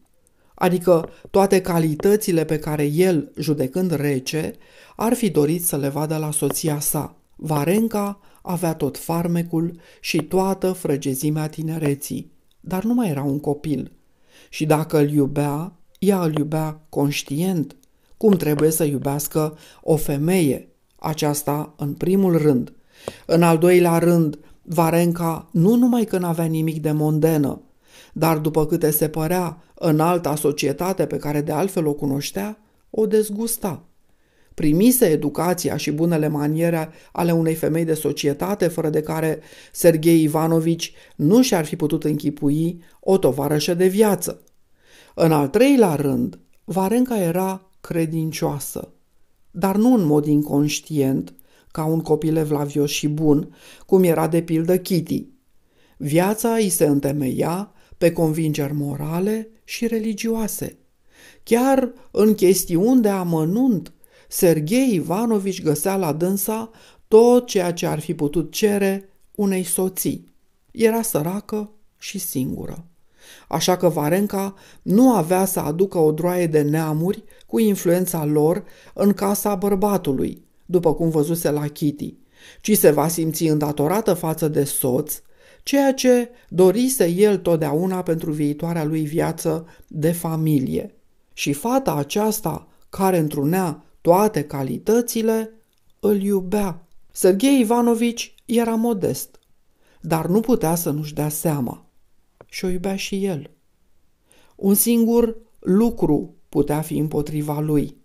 adică toate calitățile pe care el, judecând rece, ar fi dorit să le vadă la soția sa. Varenca avea tot farmecul și toată frăgezimea tinereții, dar nu mai era un copil. Și dacă îl iubea, ea îl iubea conștient, cum trebuie să iubească o femeie – aceasta în primul rând. În al doilea rând, Varenca nu numai că n-avea nimic de mondenă, dar după câte se părea în alta societate pe care de altfel o cunoștea, o dezgusta. Primise educația și bunele maniere ale unei femei de societate, fără de care Sergei Ivanovici nu și-ar fi putut închipui o tovarășă de viață. În al treilea rând, Varenca era credincioasă dar nu în mod inconștient, ca un copil evlavios și bun, cum era de pildă Kitty. Viața îi se întemeia pe convingeri morale și religioase. Chiar în chestiuni de amănunt, Sergei Ivanovici găsea la dânsa tot ceea ce ar fi putut cere unei soții. Era săracă și singură așa că Varenca nu avea să aducă o droaie de neamuri cu influența lor în casa bărbatului, după cum văzuse la Kitty, ci se va simți îndatorată față de soț, ceea ce dorise el totdeauna pentru viitoarea lui viață de familie. Și fata aceasta, care întrunea toate calitățile, îl iubea. Sergei Ivanovici era modest, dar nu putea să nu-și dea seama și o iubea și el. Un singur lucru putea fi împotriva lui.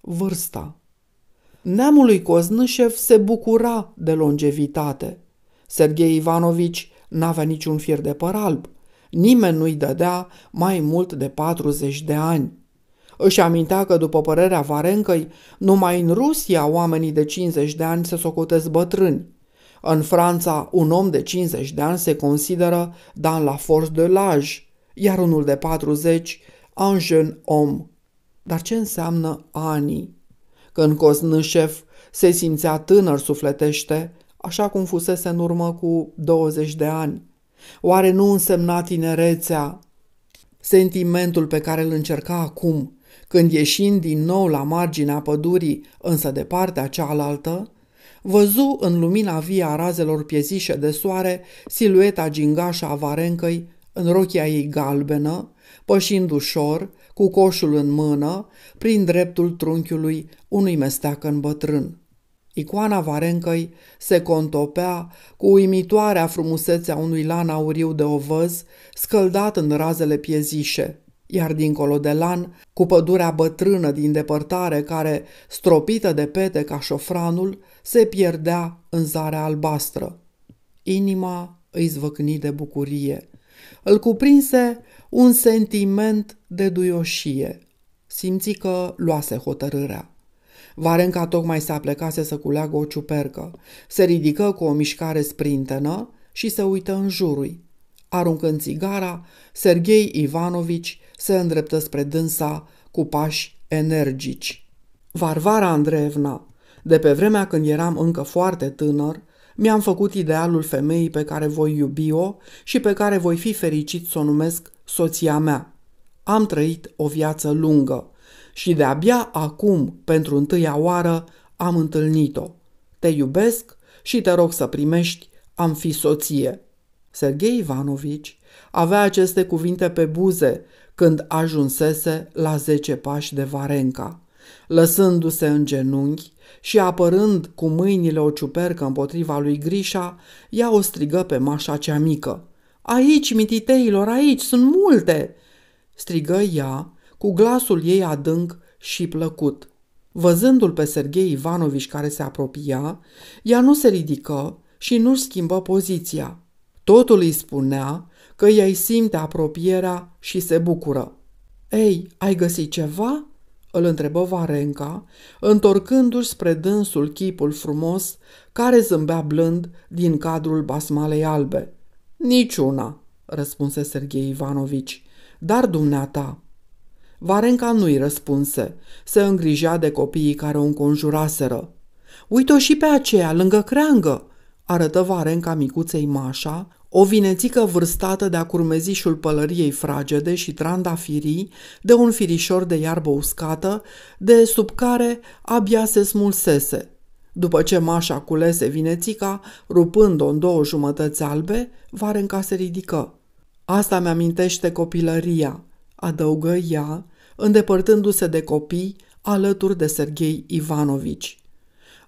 Vârsta. Neamul lui Coznâșev se bucura de longevitate. Sergei Ivanovici n-avea niciun fir de păr alb. Nimeni nu-i dădea mai mult de 40 de ani. Își amintea că, după părerea Varencăi, numai în Rusia oamenii de 50 de ani se socotesc bătrâni. În Franța, un om de 50 de ani se consideră dans la force de l'âge, iar unul de 40, un jeune om. Dar ce înseamnă ani? Când Cosnâșef se simțea tânăr sufletește, așa cum fusese în urmă cu 20 de ani. Oare nu însemna tinerețea? Sentimentul pe care îl încerca acum, când ieșind din nou la marginea pădurii, însă de partea cealaltă, văzu în lumina vie a razelor piezișe de soare silueta gingașă a varencăi în rochia ei galbenă, pășind ușor, cu coșul în mână, prin dreptul trunchiului unui în bătrân. Icoana varencăi se contopea cu uimitoarea frumusețea unui lan auriu de ovăz scăldat în razele piezișe iar dincolo de lan, cu pădurea bătrână din depărtare care, stropită de pete ca șofranul, se pierdea în zarea albastră. Inima îi zvăcni de bucurie. Îl cuprinse un sentiment de duioșie. Simți că luase hotărârea. Varenca tocmai se aplecase să culeagă o ciupercă. Se ridică cu o mișcare sprintenă și se uită în jurul. Aruncând țigara, Sergei Ivanovici se îndreptă spre dânsa cu pași energici. Varvara Andreevna, de pe vremea când eram încă foarte tânăr, mi-am făcut idealul femeii pe care voi iubi-o și pe care voi fi fericit să o numesc soția mea. Am trăit o viață lungă și de-abia acum, pentru întâia oară, am întâlnit-o. Te iubesc și te rog să primești, am fi soție. Sergei Ivanovici avea aceste cuvinte pe buze când ajunsese la zece pași de Varenca. Lăsându-se în genunchi și apărând cu mâinile o ciupercă împotriva lui Grișa, ea o strigă pe mașa cea mică. Aici, mititeilor, aici, sunt multe!" strigă ea, cu glasul ei adânc și plăcut. Văzându-l pe Sergei Ivanovici care se apropia, ea nu se ridică și nu-și schimbă poziția. Totul îi spunea că ei simte apropierea și se bucură. Ei, ai găsit ceva?" îl întrebă Varenca, întorcându-și spre dânsul chipul frumos care zâmbea blând din cadrul basmalei albe. Niciuna, răspunse Sergei Ivanovici, dar dumneata. Varenca nu-i răspunse, se îngrija de copiii care o înconjuraseră. Uite-o și pe aceea, lângă creangă, arătă Varenca micuței Mașa, o vinețică vârstată de-a curmezișul pălăriei fragede și trandafirii, de un firișor de iarbă uscată, de sub care abia se smulsese. După ce mașa culese vinețica, rupând-o în două jumătăți albe, varenca se ridică. Asta mi-amintește copilăria, adăugă ea, îndepărtându-se de copii alături de Serghei Ivanovici.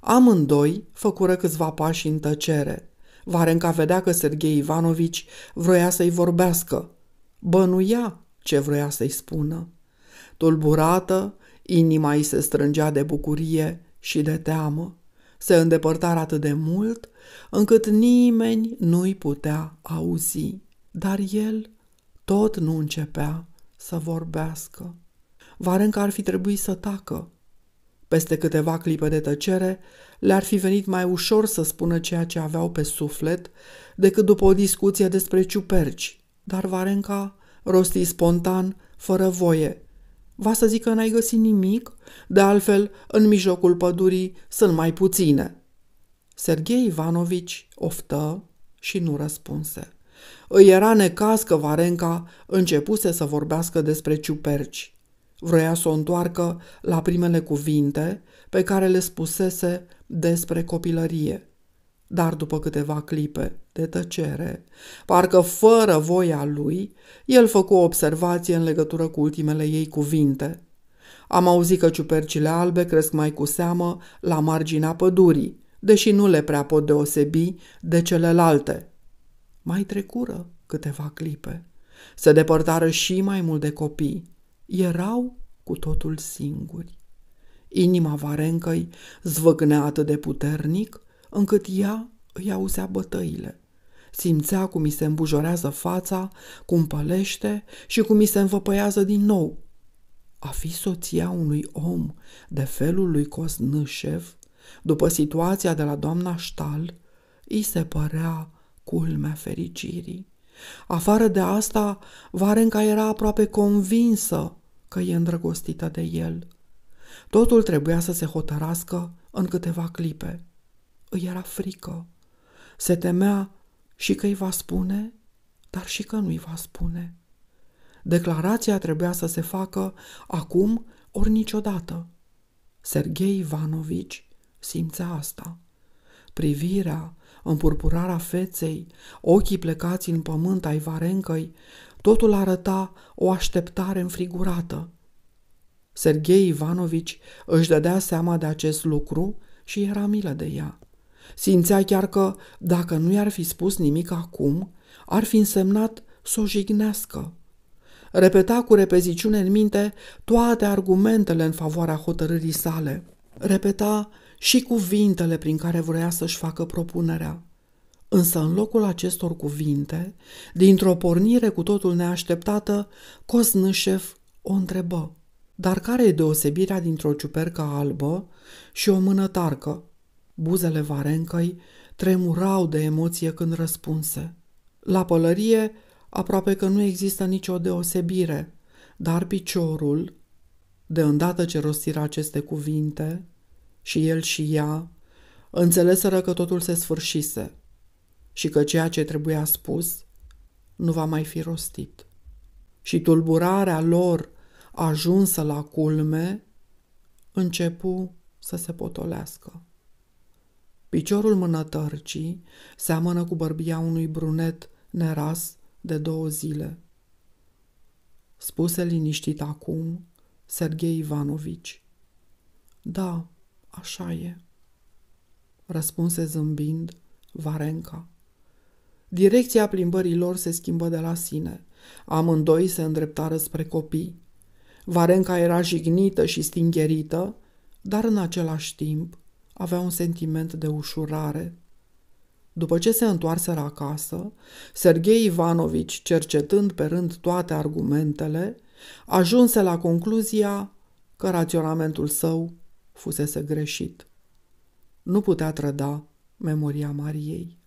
Amândoi făcură câțiva pași în tăcere. Varenca vedea că Sergei Ivanovici vroia să-i vorbească. Bănuia ce vroia să-i spună. Tulburată, inima îi se strângea de bucurie și de teamă. Se îndepărta atât de mult încât nimeni nu-i putea auzi. Dar el tot nu începea să vorbească. Varenca ar fi trebuit să tacă, peste câteva clipe de tăcere, le-ar fi venit mai ușor să spună ceea ce aveau pe suflet decât după o discuție despre ciuperci. Dar Varenca rosti spontan, fără voie. Va să zică n-ai găsit nimic? De altfel, în mijlocul pădurii sunt mai puține. Sergei Ivanovici oftă și nu răspunse. Îi era necaz că Varenca începuse să vorbească despre ciuperci. Vroia să o întoarcă la primele cuvinte pe care le spusese despre copilărie. Dar după câteva clipe de tăcere, parcă fără voia lui, el făcu o observație în legătură cu ultimele ei cuvinte. Am auzit că ciupercile albe cresc mai cu seamă la marginea pădurii, deși nu le prea pot deosebi de celelalte. Mai trecură câteva clipe. Se depărtară și mai mult de copii erau cu totul singuri. Inima Varencăi zvăgnea atât de puternic încât ea îi auzea bătăile. Simțea cum îi se îmbujorează fața, cum pălește și cum îi se învăpăiază din nou. A fi soția unui om de felul lui Cosnâșev, după situația de la doamna Ștal, îi se părea culmea fericirii. Afară de asta, Varenca era aproape convinsă că e îndrăgostită de el. Totul trebuia să se hotărască în câteva clipe. Îi era frică. Se temea și că îi va spune, dar și că nu îi va spune. Declarația trebuia să se facă acum ori niciodată. Sergei Ivanovici simțea asta. Privirea, împurpurarea feței, ochii plecați în pământ ai varencăi, Totul arăta o așteptare înfrigurată. Sergei Ivanovici își dădea seama de acest lucru și era milă de ea. Simțea chiar că, dacă nu i-ar fi spus nimic acum, ar fi însemnat să o jignească. Repeta cu repeziciune în minte toate argumentele în favoarea hotărârii sale. Repeta și cuvintele prin care vrea să-și facă propunerea. Însă în locul acestor cuvinte, dintr-o pornire cu totul neașteptată, Cosnâșef o întrebă. Dar care e deosebirea dintr-o ciupercă albă și o mână tarcă? Buzele Varencăi tremurau de emoție când răspunse. La pălărie aproape că nu există nicio deosebire, dar piciorul, de îndată ce rostira aceste cuvinte, și el și ea, înțeleseră că totul se sfârșise – și că ceea ce trebuia spus nu va mai fi rostit. Și tulburarea lor ajunsă la culme, începu să se potolească. Piciorul mânătărcii seamănă cu bărbia unui brunet neras de două zile. Spuse liniștit acum Sergei Ivanovici. Da, așa e, răspunse zâmbind Varenca. Direcția plimbării lor se schimbă de la sine. Amândoi se îndreptară spre copii. Varenca era jignită și stingherită, dar în același timp avea un sentiment de ușurare. După ce se întoarseră acasă, Sergei Ivanovici, cercetând pe rând toate argumentele, ajunse la concluzia că raționamentul său fusese greșit. Nu putea trăda memoria Mariei.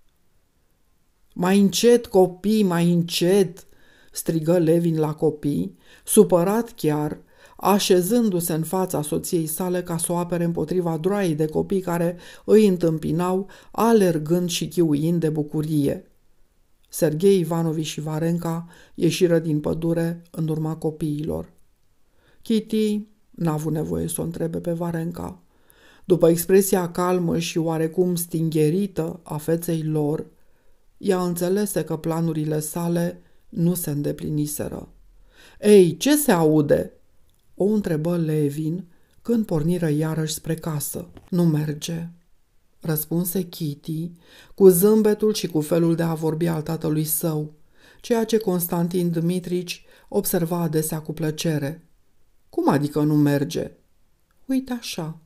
Mai încet, copii, mai încet!" strigă Levin la copii, supărat chiar, așezându-se în fața soției sale ca să o apere împotriva droaiei de copii care îi întâmpinau, alergând și chiuind de bucurie. Sergei Ivanovici și Varenca ieșiră din pădure în urma copiilor. Kitty n-a avut nevoie să o întrebe pe Varenca. După expresia calmă și oarecum stingherită a feței lor, ea înțelese că planurile sale nu se îndepliniseră. Ei, ce se aude?" o întrebă Levin când porniră iarăși spre casă. Nu merge." răspunse Kitty, cu zâmbetul și cu felul de a vorbi al tatălui său, ceea ce Constantin Dmitrici observa adesea cu plăcere. Cum adică nu merge?" Uite așa,"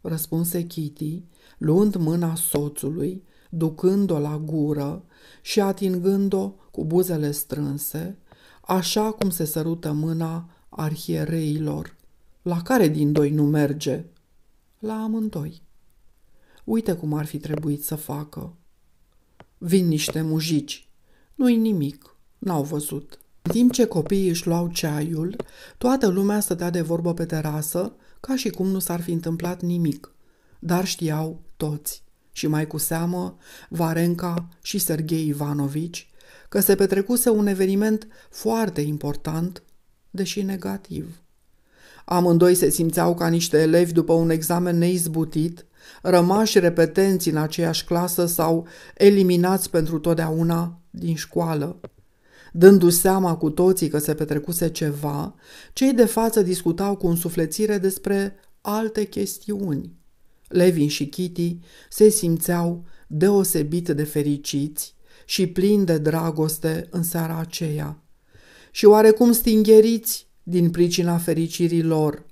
răspunse Kitty, luând mâna soțului ducând-o la gură și atingând-o cu buzele strânse, așa cum se sărută mâna arhiereilor. La care din doi nu merge? La amândoi. Uite cum ar fi trebuit să facă. Vin niște mujici. Nu-i nimic. N-au văzut. În timp ce copiii își luau ceaiul, toată lumea stătea de vorbă pe terasă, ca și cum nu s-ar fi întâmplat nimic. Dar știau toți și mai cu seamă Varenca și Sergei Ivanovici că se petrecuse un eveniment foarte important, deși negativ. Amândoi se simțeau ca niște elevi după un examen neizbutit, rămași repetenți în aceeași clasă sau eliminați pentru totdeauna din școală. Dându-și seama cu toții că se petrecuse ceva, cei de față discutau cu însuflețire despre alte chestiuni. Levin și Kitty se simțeau deosebit de fericiți și plini de dragoste în seara aceea și oarecum stingheriți din pricina fericirii lor,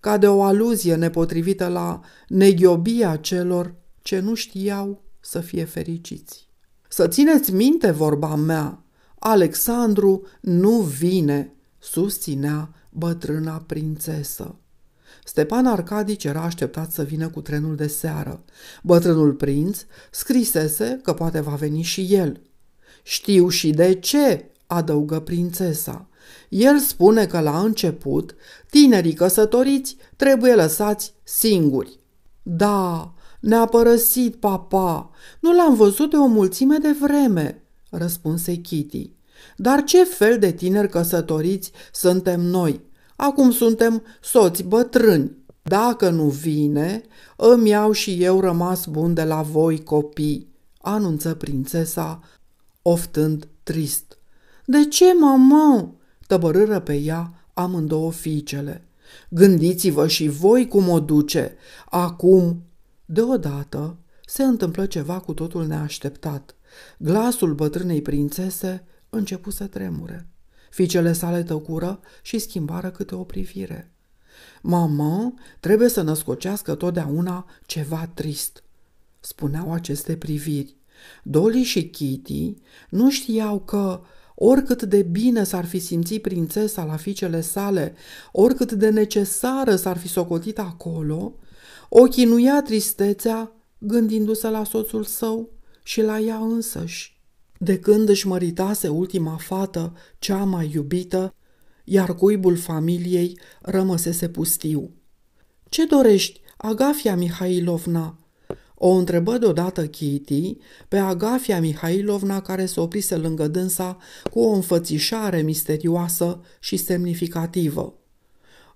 ca de o aluzie nepotrivită la neghiobia celor ce nu știau să fie fericiți. Să țineți minte vorba mea, Alexandru nu vine, susținea bătrâna prințesă. Stepan Arcadici era așteptat să vină cu trenul de seară. Bătrânul prinț scrisese că poate va veni și el. Știu și de ce, adăugă prințesa. El spune că la început tinerii căsătoriți trebuie lăsați singuri. Da, ne-a părăsit papa. Nu l-am văzut de o mulțime de vreme, răspunse Kitty. Dar ce fel de tineri căsătoriți suntem noi? Acum suntem soți bătrâni. Dacă nu vine, îmi iau și eu rămas bun de la voi copii, anunță prințesa, oftând trist. De ce, mamă? tăbărâră pe ea amândouă fiicele. Gândiți-vă și voi cum o duce. Acum, deodată, se întâmplă ceva cu totul neașteptat. Glasul bătrânei prințese începu să tremure. Ficele sale tăcură și schimbară câte o privire. Mama trebuie să născocească totdeauna ceva trist, spuneau aceste priviri. Dolly și Kitty nu știau că, oricât de bine s-ar fi simțit prințesa la ficele sale, oricât de necesară s-ar fi socotit acolo, o chinuia tristețea gândindu-se la soțul său și la ea însăși. De când își măritase ultima fată, cea mai iubită, iar cuibul familiei rămăsese pustiu. Ce dorești, Agafia Mihailovna?" O întrebă deodată Kitty pe Agafia Mihailovna care se oprise lângă dânsa cu o înfățișare misterioasă și semnificativă.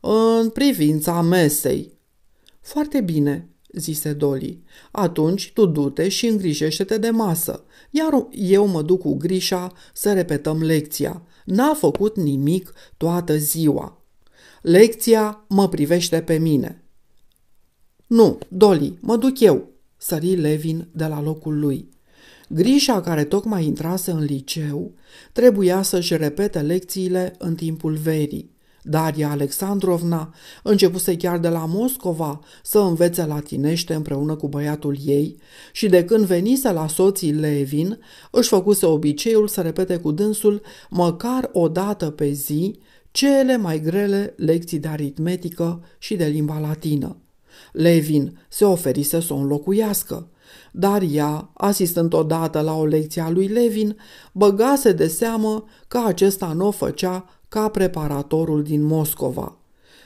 În privința mesei. Foarte bine, zise Dolly. Atunci tu du-te și îngrijește-te de masă, iar eu mă duc cu grișa să repetăm lecția. N-a făcut nimic toată ziua. Lecția mă privește pe mine. Nu, Dolly, mă duc eu, sări Levin de la locul lui. Grișa, care tocmai intrase în liceu, trebuia să-și repete lecțiile în timpul verii. Daria Alexandrovna începuse chiar de la Moscova să învețe latinește împreună cu băiatul ei și de când venise la soții Levin, își făcuse obiceiul să repete cu dânsul măcar o dată pe zi cele mai grele lecții de aritmetică și de limba latină. Levin se oferise să o înlocuiască, dar ea, asistând odată la o lecție a lui Levin, băgase de seamă că acesta nu o făcea ca preparatorul din Moscova.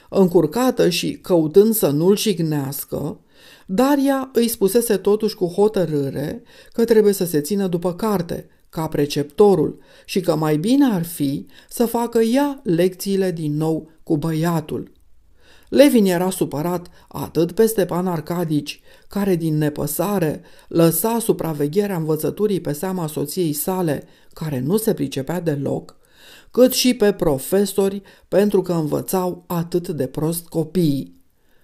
Încurcată și căutând să nu-l șignească, Daria îi spusese totuși cu hotărâre că trebuie să se țină după carte, ca preceptorul, și că mai bine ar fi să facă ea lecțiile din nou cu băiatul. Levin era supărat atât pe Stepan Arcadici, care din nepăsare lăsa supravegherea învățăturii pe seama soției sale, care nu se pricepea deloc, cât și pe profesori pentru că învățau atât de prost copiii.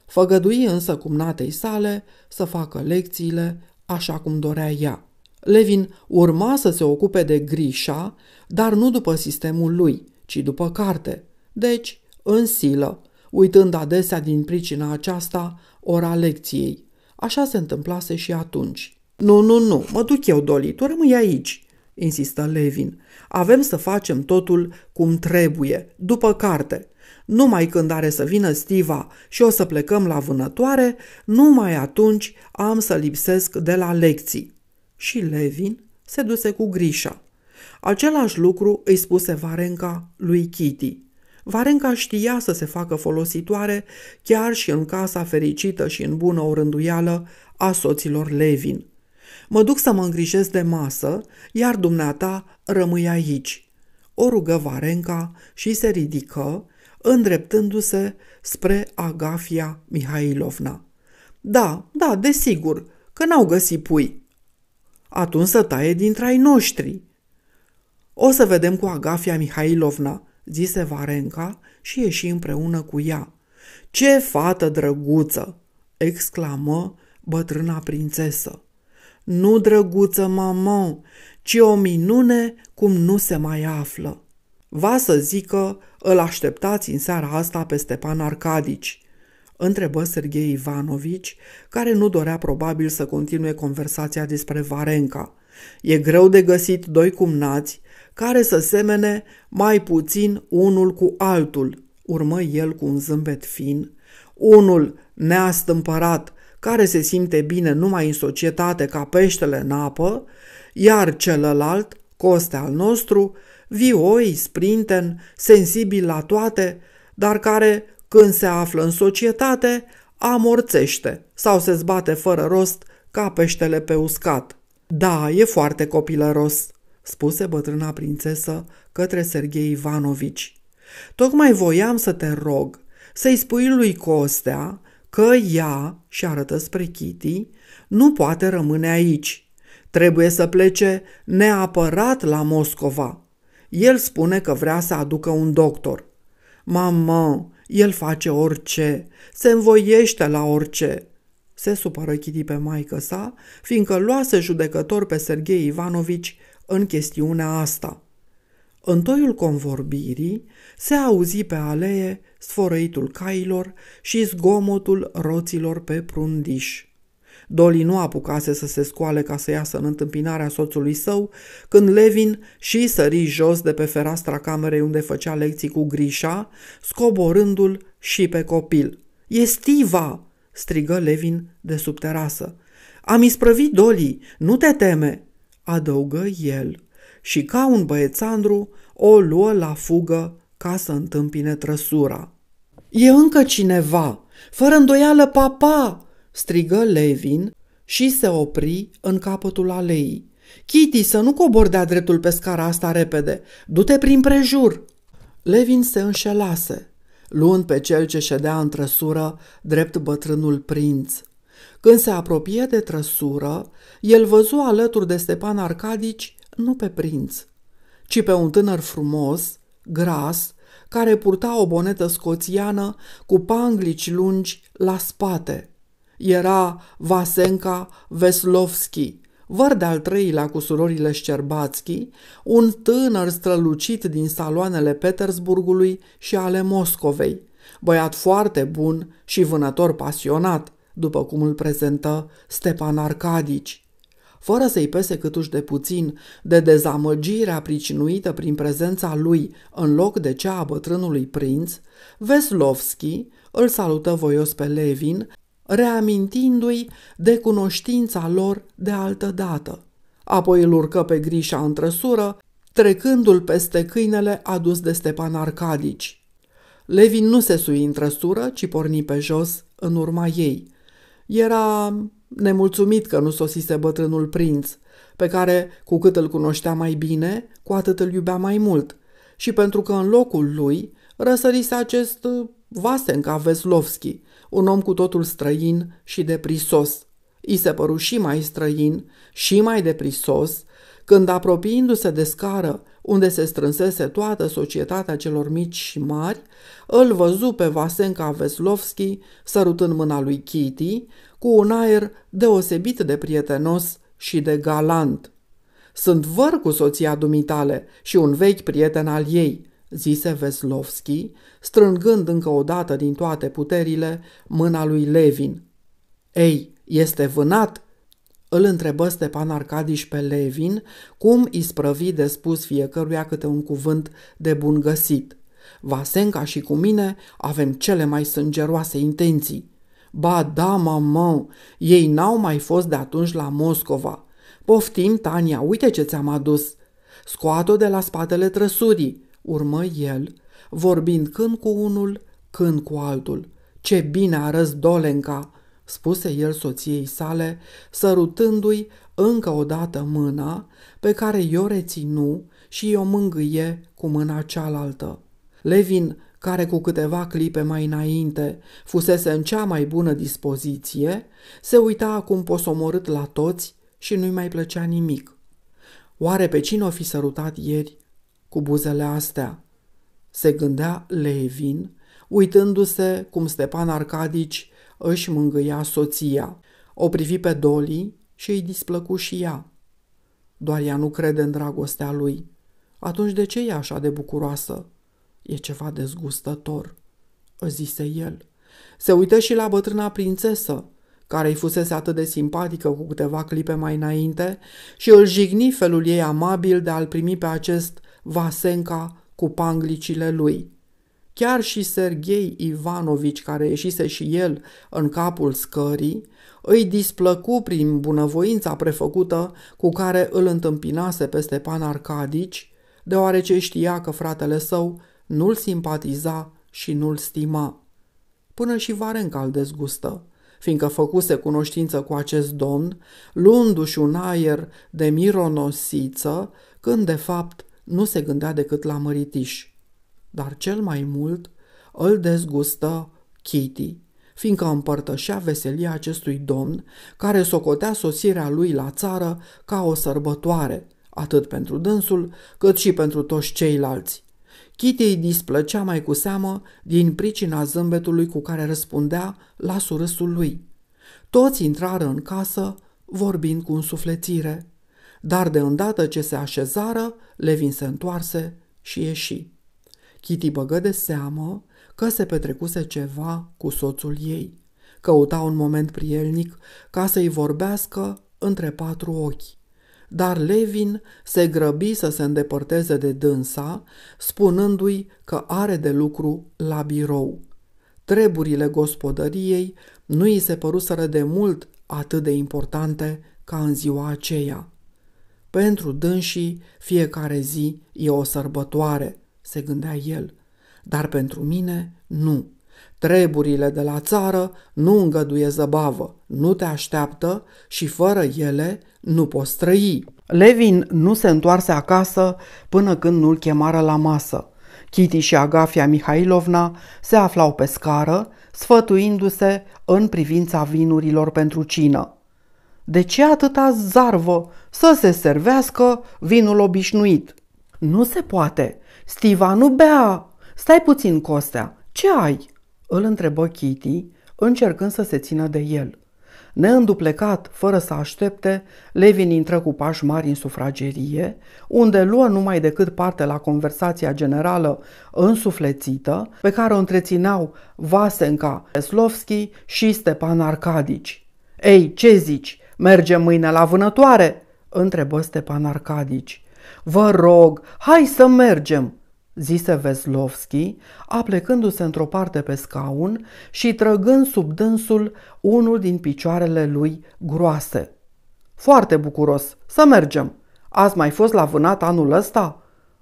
Făgădui însă cumnatei sale să facă lecțiile așa cum dorea ea. Levin urma să se ocupe de Grișa, dar nu după sistemul lui, ci după carte, deci în silă, uitând adesea din pricina aceasta ora lecției. Așa se întâmplase și atunci. Nu, nu, nu, mă duc eu, Doli, tu rămâi aici insistă Levin. Avem să facem totul cum trebuie, după carte. Numai când are să vină Stiva și o să plecăm la vânătoare, numai atunci am să lipsesc de la lecții. Și Levin se duse cu grișa. Același lucru îi spuse Varenca lui Kitty. Varenca știa să se facă folositoare chiar și în casa fericită și în bună orânduială a soților Levin. Mă duc să mă îngrijesc de masă, iar dumneata rămâi aici. O rugă Varenca și se ridică, îndreptându-se spre Agafia Mihailovna. Da, da, desigur, că n-au găsit pui. Atunci să taie dintre ai noștri. O să vedem cu Agafia Mihailovna, zise Varenca și ieși împreună cu ea. Ce fată drăguță! exclamă bătrâna prințesă nu drăguță mamă, ci o minune cum nu se mai află. Va să zică, îl așteptați în seara asta pe Stepan Arcadici, întrebă Sergei Ivanovici, care nu dorea probabil să continue conversația despre Varenca. E greu de găsit doi cumnați care să semene mai puțin unul cu altul, urmă el cu un zâmbet fin. Unul neastâmpărat, care se simte bine numai în societate ca peștele în apă, iar celălalt, coste al nostru, vioi, sprinten, sensibil la toate, dar care, când se află în societate, amorțește sau se zbate fără rost ca peștele pe uscat. Da, e foarte copilăros, spuse bătrâna prințesă către Sergei Ivanovici. Tocmai voiam să te rog să-i spui lui Costea că ea, și arătă spre Kitty, nu poate rămâne aici. Trebuie să plece neapărat la Moscova. El spune că vrea să aducă un doctor. Mamă, el face orice, se învoiește la orice. Se supără Kitty pe maică sa, fiindcă luase judecător pe Sergei Ivanovici în chestiunea asta. În toiul convorbirii se auzi pe alee sfărăitul cailor și zgomotul roților pe prundiș. Doli nu apucase să se scoale ca să iasă în întâmpinarea soțului său, când Levin și sări jos de pe fereastra camerei unde făcea lecții cu grișa, scoborându-l și pe copil. E Stiva!" strigă Levin de sub terasă. Am isprăvit Doli, nu te teme!" adăugă el. Și ca un băiețandru o luă la fugă ca să întâmpine trăsura. E încă cineva! Fără îndoială papa!" strigă Levin și se opri în capătul aleii. Kitty, să nu cobor de-a dreptul pe scara asta repede! Du-te prin prejur!" Levin se înșelase, luând pe cel ce ședea în trăsură, drept bătrânul prinț. Când se apropie de trăsură, el văzu alături de Stepan Arcadici nu pe prinț, ci pe un tânăr frumos, gras, care purta o bonetă scoțiană cu panglici lungi la spate. Era Vasenka Veslovski, văr de-al treilea cu surorile Șcerbațchi, un tânăr strălucit din saloanele Petersburgului și ale Moscovei, băiat foarte bun și vânător pasionat, după cum îl prezentă Stepan Arcadici fără să-i pese câtuși de puțin de dezamăgirea pricinuită prin prezența lui în loc de cea a bătrânului prinț, Veslovski îl salută voios pe Levin, reamintindu-i de cunoștința lor de altă dată. Apoi îl urcă pe grișa întrăsură, trecându-l peste câinele adus de Stepan Arcadici. Levin nu se sui întrăsură, ci porni pe jos în urma ei. Era nemulțumit că nu sosise bătrânul prinț, pe care, cu cât îl cunoștea mai bine, cu atât îl iubea mai mult, și pentru că în locul lui răsărise acest uh, Vasenka Veslovski, un om cu totul străin și deprisos. I se păru și mai străin și mai deprisos când, apropiindu-se de scară, unde se strânsese toată societatea celor mici și mari, îl văzu pe Vasenka Veslovski sărutând mâna lui Kitty, cu un aer deosebit de prietenos și de galant. Sunt văr cu soția dumitale și un vechi prieten al ei, zise Veslovski, strângând încă o dată din toate puterile mâna lui Levin. Ei, este vânat?" Îl întrebă Stepan Arcadiș pe Levin cum sprăvi de spus fiecăruia câte un cuvânt de bun găsit. Vasenca și cu mine avem cele mai sângeroase intenții. Ba da, mamă, ei n-au mai fost de atunci la Moscova. Poftim, Tania, uite ce ți-am adus. Scoat-o de la spatele trăsurii, urmă el, vorbind când cu unul, când cu altul. Ce bine răs Dolenca!" spuse el soției sale, sărutându-i încă o dată mâna, pe care i-o reținu și i-o mângâie cu mâna cealaltă. Levin care cu câteva clipe mai înainte fusese în cea mai bună dispoziție, se uita acum posomorât la toți și nu-i mai plăcea nimic. Oare pe cine o fi sărutat ieri cu buzele astea? Se gândea Levin, uitându-se cum Stepan Arcadici își mângâia soția. O privi pe Doli și îi displăcu și ea. Doar ea nu crede în dragostea lui. Atunci de ce e așa de bucuroasă? E ceva dezgustător, îți zise el. Se uită și la bătrâna prințesă, care îi fusese atât de simpatică cu câteva clipe mai înainte și îl jigni felul ei amabil de a-l primi pe acest Vasenca cu panglicile lui. Chiar și Serghei Ivanovici, care ieșise și el în capul scării, îi displăcu prin bunăvoința prefăcută cu care îl întâmpinase pe Stepan Arcadici, deoarece știa că fratele său nu-l simpatiza și nu-l stima. Până și Varenca îl dezgustă, fiindcă făcuse cunoștință cu acest domn, luându-și un aer de mironosiță, când de fapt nu se gândea decât la măritiș. Dar cel mai mult îl dezgustă Kitty, fiindcă împărtășea veselia acestui domn, care socotea sosirea lui la țară ca o sărbătoare, atât pentru dânsul, cât și pentru toți ceilalți. Chitei displăcea mai cu seamă din pricina zâmbetului cu care răspundea la surâsul lui. Toți intrară în casă, vorbind cu însuflețire, dar de îndată ce se așezară, Levin se întoarse și ieși. Kitty băgă de seamă că se petrecuse ceva cu soțul ei. Căuta un moment prielnic ca să-i vorbească între patru ochi dar Levin se grăbi să se îndepărteze de dânsa, spunându-i că are de lucru la birou. Treburile gospodăriei nu i se păruseră de mult atât de importante ca în ziua aceea. Pentru dânsii, fiecare zi e o sărbătoare, se gândea el, dar pentru mine nu. Treburile de la țară nu îngăduie zăbavă, nu te așteaptă și fără ele nu poți trăi. Levin nu se întoarse acasă până când nu-l chemară la masă. Kitty și Agafia Mihailovna se aflau pe scară, sfătuindu-se în privința vinurilor pentru cină. De ce atâta zarvă să se servească vinul obișnuit? Nu se poate. Stiva nu bea. Stai puțin, Costea. Ce ai? Îl întrebă Kitty, încercând să se țină de el. Neînduplecat, fără să aștepte, Levin intră cu pași mari în sufragerie, unde luă numai decât parte la conversația generală însuflețită pe care o întrețineau Vasenka Eslovski și Stepan Arcadici. Ei, ce zici? Mergem mâine la vânătoare?" întrebă Stepan Arcadici. Vă rog, hai să mergem!" zise Veslovski, aplecându-se într-o parte pe scaun și trăgând sub dânsul unul din picioarele lui groase. Foarte bucuros, să mergem! Ați mai fost la vânat anul ăsta?"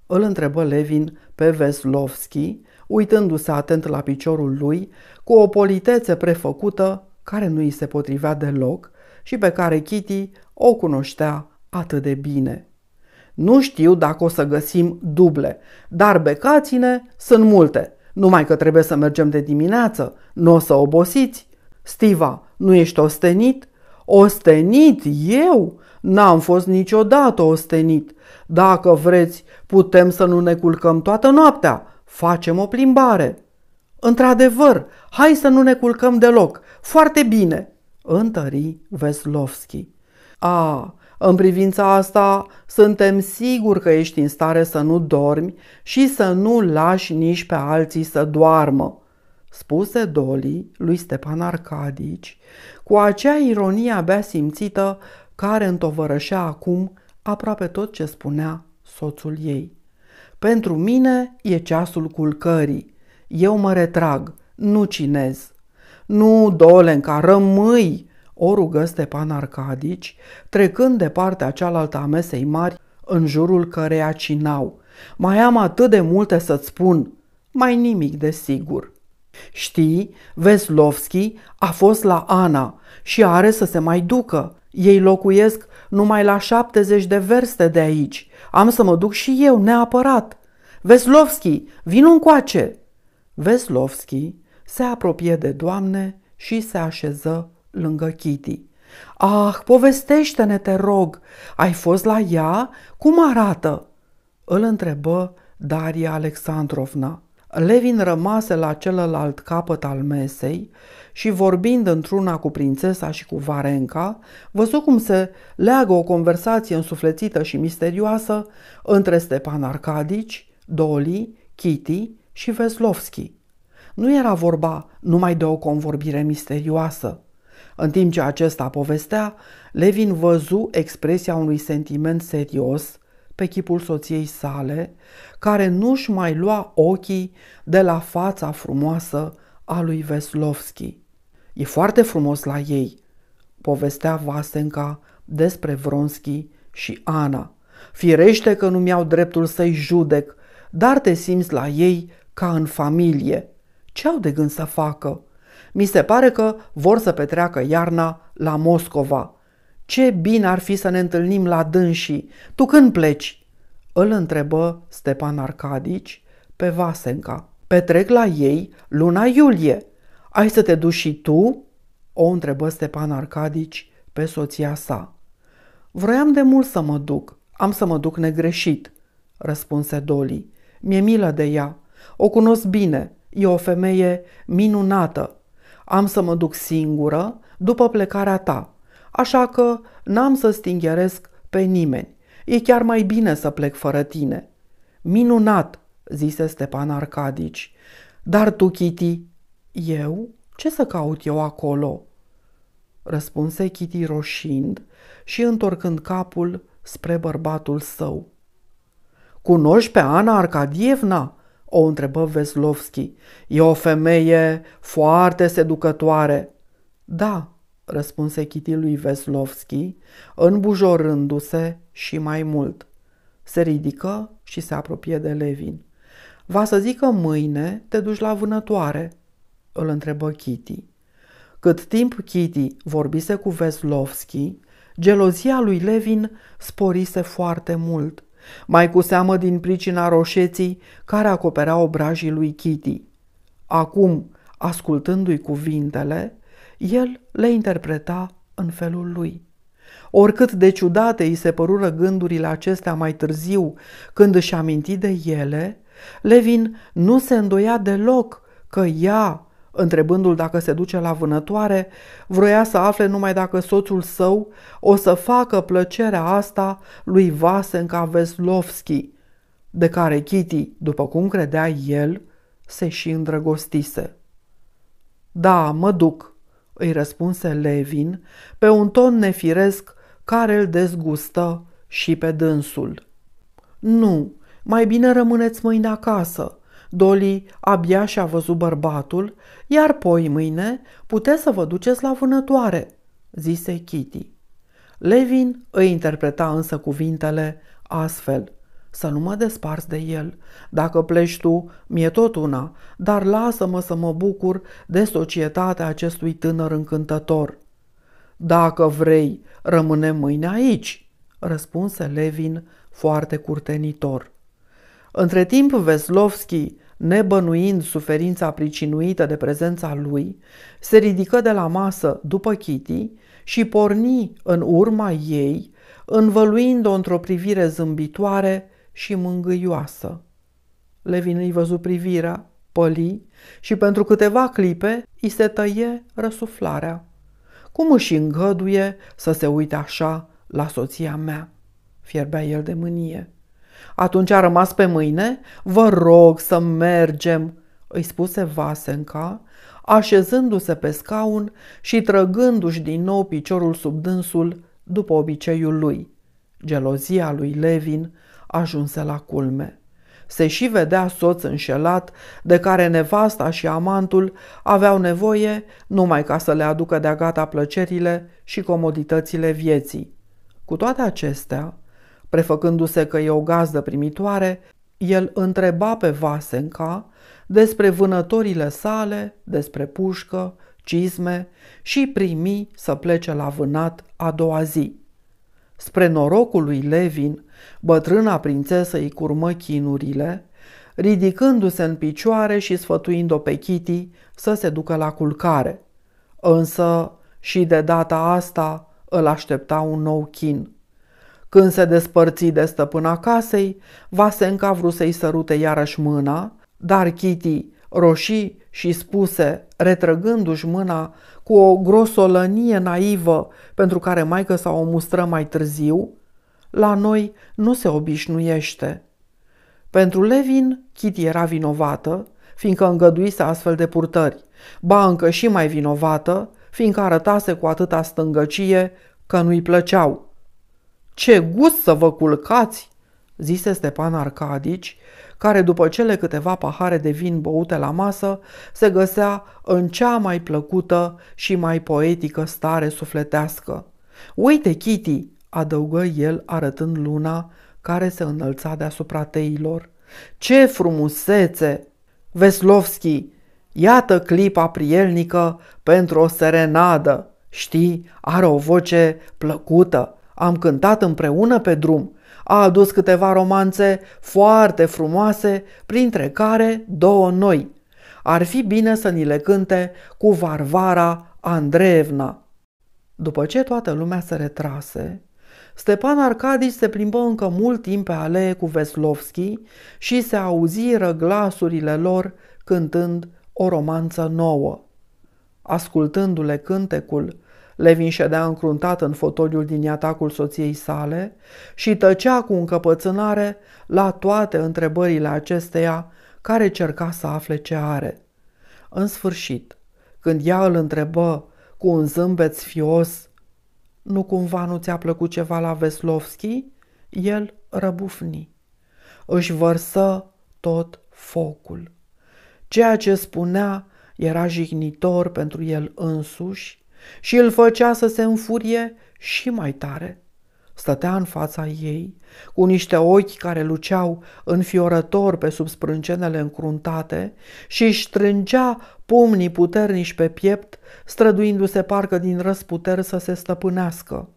îl întrebă Levin pe Veslovski, uitându-se atent la piciorul lui, cu o politețe prefăcută care nu îi se potrivea deloc și pe care Kitty o cunoștea atât de bine. Nu știu dacă o să găsim duble, dar becaține sunt multe. Numai că trebuie să mergem de dimineață, nu o să obosiți. Stiva, nu ești ostenit? Ostenit eu? N-am fost niciodată ostenit. Dacă vreți, putem să nu ne culcăm toată noaptea. Facem o plimbare. Într-adevăr, hai să nu ne culcăm deloc. Foarte bine, întări Veslovski. A, în privința asta, suntem siguri că ești în stare să nu dormi și să nu lași nici pe alții să doarmă, spuse Doli lui Stepan Arcadici, cu acea ironie abia simțită care întovărășea acum aproape tot ce spunea soțul ei. Pentru mine e ceasul culcării. Eu mă retrag, nu cinez. Nu, Dolenca, rămâi, o rugă Stepan Arcadici, trecând de partea cealaltă a mesei mari, în jurul căreia cinau. Mai am atât de multe să-ți spun, mai nimic de sigur. Știi, Veslovski a fost la Ana și are să se mai ducă. Ei locuiesc numai la 70 de verste de aici. Am să mă duc și eu neapărat. Veslovski, vin încoace! Veslovski se apropie de doamne și se așeză lângă Kitty. Ah, povestește-ne, te rog, ai fost la ea? Cum arată?" îl întrebă Daria Alexandrovna. Levin rămase la celălalt capăt al mesei și vorbind într-una cu prințesa și cu Varenca, văzu cum se leagă o conversație însuflețită și misterioasă între Stepan Arcadici, Doli, Kitty și Veslovski. Nu era vorba numai de o convorbire misterioasă. În timp ce acesta povestea, Levin văzu expresia unui sentiment serios pe chipul soției sale, care nu-și mai lua ochii de la fața frumoasă a lui Veslovski. E foarte frumos la ei, povestea Vasenca despre Vronski și Ana. Firește că nu mi-au dreptul să-i judec, dar te simți la ei ca în familie. Ce au de gând să facă? Mi se pare că vor să petreacă iarna la Moscova. Ce bine ar fi să ne întâlnim la dânsii. Tu când pleci? Îl întrebă Stepan Arcadici pe Vasenca. Petrec la ei luna iulie. Ai să te duci și tu? O întrebă Stepan Arcadici pe soția sa. Vroiam de mult să mă duc. Am să mă duc negreșit, răspunse Doli. Mi-e milă de ea. O cunosc bine. E o femeie minunată. Am să mă duc singură după plecarea ta, așa că n-am să stingheresc pe nimeni. E chiar mai bine să plec fără tine. Minunat, zise Stepan Arcadici. Dar tu, Kitty, eu? Ce să caut eu acolo? Răspunse Kitty roșind și întorcând capul spre bărbatul său. Cunoști pe Ana Arcadievna?" o întrebă Veslovski. E o femeie foarte seducătoare. Da, răspunse Kitty lui Veslovski, îmbujorându-se și mai mult. Se ridică și se apropie de Levin. Va să zic că mâine te duci la vânătoare?" îl întrebă Kitty. Cât timp Kitty vorbise cu Veslovski, gelozia lui Levin sporise foarte mult – mai cu seamă din pricina roșeții care acopera obrajii lui Kitty. Acum, ascultându-i cuvintele, el le interpreta în felul lui. Oricât de ciudate îi se părură gândurile acestea mai târziu, când își aminti de ele, Levin nu se îndoia deloc că ea, Întrebându-l dacă se duce la vânătoare, vroia să afle numai dacă soțul său o să facă plăcerea asta lui Vasenka Veslovski, de care Kitty, după cum credea el, se și îndrăgostise. Da, mă duc, îi răspunse Levin pe un ton nefiresc care îl dezgustă și pe dânsul. Nu, mai bine rămâneți mâine acasă, Doli abia și-a văzut bărbatul, iar poi mâine puteți să vă duceți la vânătoare, zise Kitty. Levin îi interpreta însă cuvintele astfel. Să nu mă desparți de el. Dacă pleci tu, mi-e tot una, dar lasă-mă să mă bucur de societatea acestui tânăr încântător. Dacă vrei, rămâne mâine aici, răspunse Levin foarte curtenitor. Între timp, Veslovski nebănuind suferința pricinuită de prezența lui, se ridică de la masă după Kitty și porni în urma ei, învăluind-o într-o privire zâmbitoare și mângâioasă. Levin îi văzu privirea, păli și pentru câteva clipe îi se tăie răsuflarea. Cum își îngăduie să se uite așa la soția mea? Fierbea el de mânie. Atunci a rămas pe mâine? Vă rog să mergem, îi spuse Vasenca, așezându-se pe scaun și trăgându-și din nou piciorul sub dânsul după obiceiul lui. Gelozia lui Levin ajunse la culme. Se și vedea soț înșelat, de care nevasta și amantul aveau nevoie numai ca să le aducă de-a gata plăcerile și comoditățile vieții. Cu toate acestea, Prefăcându-se că e o gazdă primitoare, el întreba pe Vasenca despre vânătorile sale, despre pușcă, cizme și primi să plece la vânat a doua zi. Spre norocul lui Levin, bătrâna prințesă îi curmă chinurile, ridicându-se în picioare și sfătuind-o pe Kitty să se ducă la culcare. Însă și de data asta îl aștepta un nou chin. Când se despărți de stăpâna casei, Vasenca vrut să-i sărute iarăși mâna, dar Kitty roșii și spuse, retrăgându-și mâna cu o grosolănie naivă pentru care maică s-a o mustră mai târziu, la noi nu se obișnuiește. Pentru Levin, Kitty era vinovată, fiindcă îngăduise astfel de purtări, ba încă și mai vinovată, fiindcă arătase cu atâta stângăcie că nu-i plăceau. Ce gust să vă culcați!" zise Stepan Arcadici, care după cele câteva pahare de vin băute la masă, se găsea în cea mai plăcută și mai poetică stare sufletească. Uite, Kitty!" adăugă el arătând luna care se înălța deasupra teilor. Ce frumusețe! Veslovski, iată clipa prielnică pentru o serenadă. Știi, are o voce plăcută. Am cântat împreună pe drum. A adus câteva romanțe foarte frumoase, printre care două noi. Ar fi bine să ni le cânte cu Varvara Andreevna. După ce toată lumea se retrase, Stepan Arcadici se plimbă încă mult timp pe alee cu Veslovski și se auziră glasurile lor cântând o romanță nouă. Ascultându-le cântecul Levin ședea încruntat în fotoliul din iatacul soției sale și tăcea cu încăpățânare la toate întrebările acesteia care cerca să afle ce are. În sfârșit, când ea îl întrebă cu un zâmbet fios, nu cumva nu ți-a plăcut ceva la Veslovski?" El răbufni. Își vărsă tot focul. Ceea ce spunea era jignitor pentru el însuși și îl făcea să se înfurie și mai tare. Stătea în fața ei, cu niște ochi care luceau înfiorător pe sub sprâncenele încruntate și își strângea pumnii puternici pe piept, străduindu-se parcă din răsputer să se stăpânească.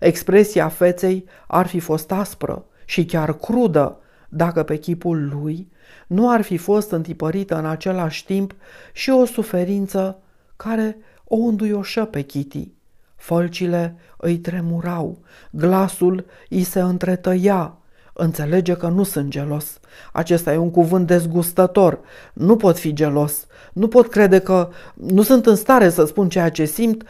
Expresia feței ar fi fost aspră și chiar crudă, dacă pe chipul lui nu ar fi fost întipărită în același timp și o suferință care o înduioșă pe Kitty. Fălcile îi tremurau, glasul îi se întretăia. Înțelege că nu sunt gelos. Acesta e un cuvânt dezgustător. Nu pot fi gelos. Nu pot crede că nu sunt în stare să spun ceea ce simt,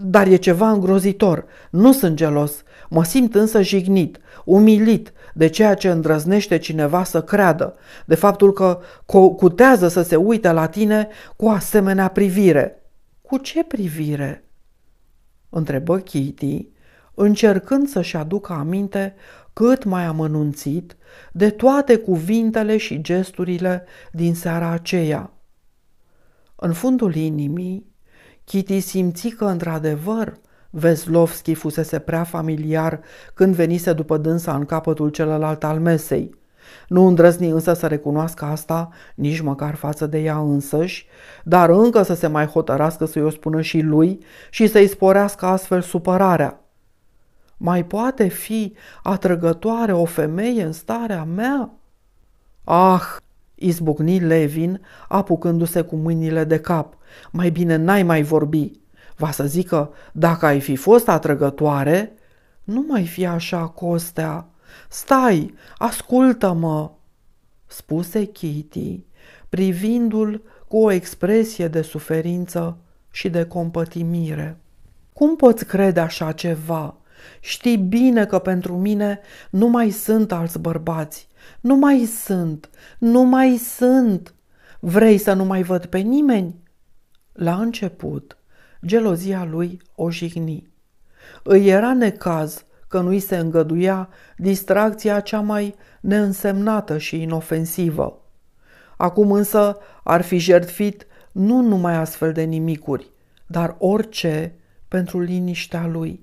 dar e ceva îngrozitor. Nu sunt gelos. Mă simt însă jignit, umilit de ceea ce îndrăznește cineva să creadă, de faptul că cutează să se uite la tine cu asemenea privire. Cu ce privire?" întrebă Kitty, încercând să-și aducă aminte cât mai amănunțit de toate cuvintele și gesturile din seara aceea. În fundul inimii, Kitty simți că, într-adevăr, Veslovski fusese prea familiar când venise după dânsa în capătul celălalt al mesei. Nu îndrăzni însă să recunoască asta, nici măcar față de ea însăși, dar încă să se mai hotărască să-i o spună și lui și să-i sporească astfel supărarea. Mai poate fi atrăgătoare o femeie în starea mea? Ah, izbucni Levin, apucându-se cu mâinile de cap. Mai bine n-ai mai vorbi. Va să zică, dacă ai fi fost atrăgătoare, nu mai fi așa, Costea. Stai, ascultă-mă!" spuse Kitty, privindu-l cu o expresie de suferință și de compătimire. Cum poți crede așa ceva? Știi bine că pentru mine nu mai sunt alți bărbați. Nu mai sunt, nu mai sunt. Vrei să nu mai văd pe nimeni? La început, gelozia lui o jigni. Îi era necaz că nu-i se îngăduia distracția cea mai neînsemnată și inofensivă. Acum însă ar fi jertfit nu numai astfel de nimicuri, dar orice pentru liniștea lui.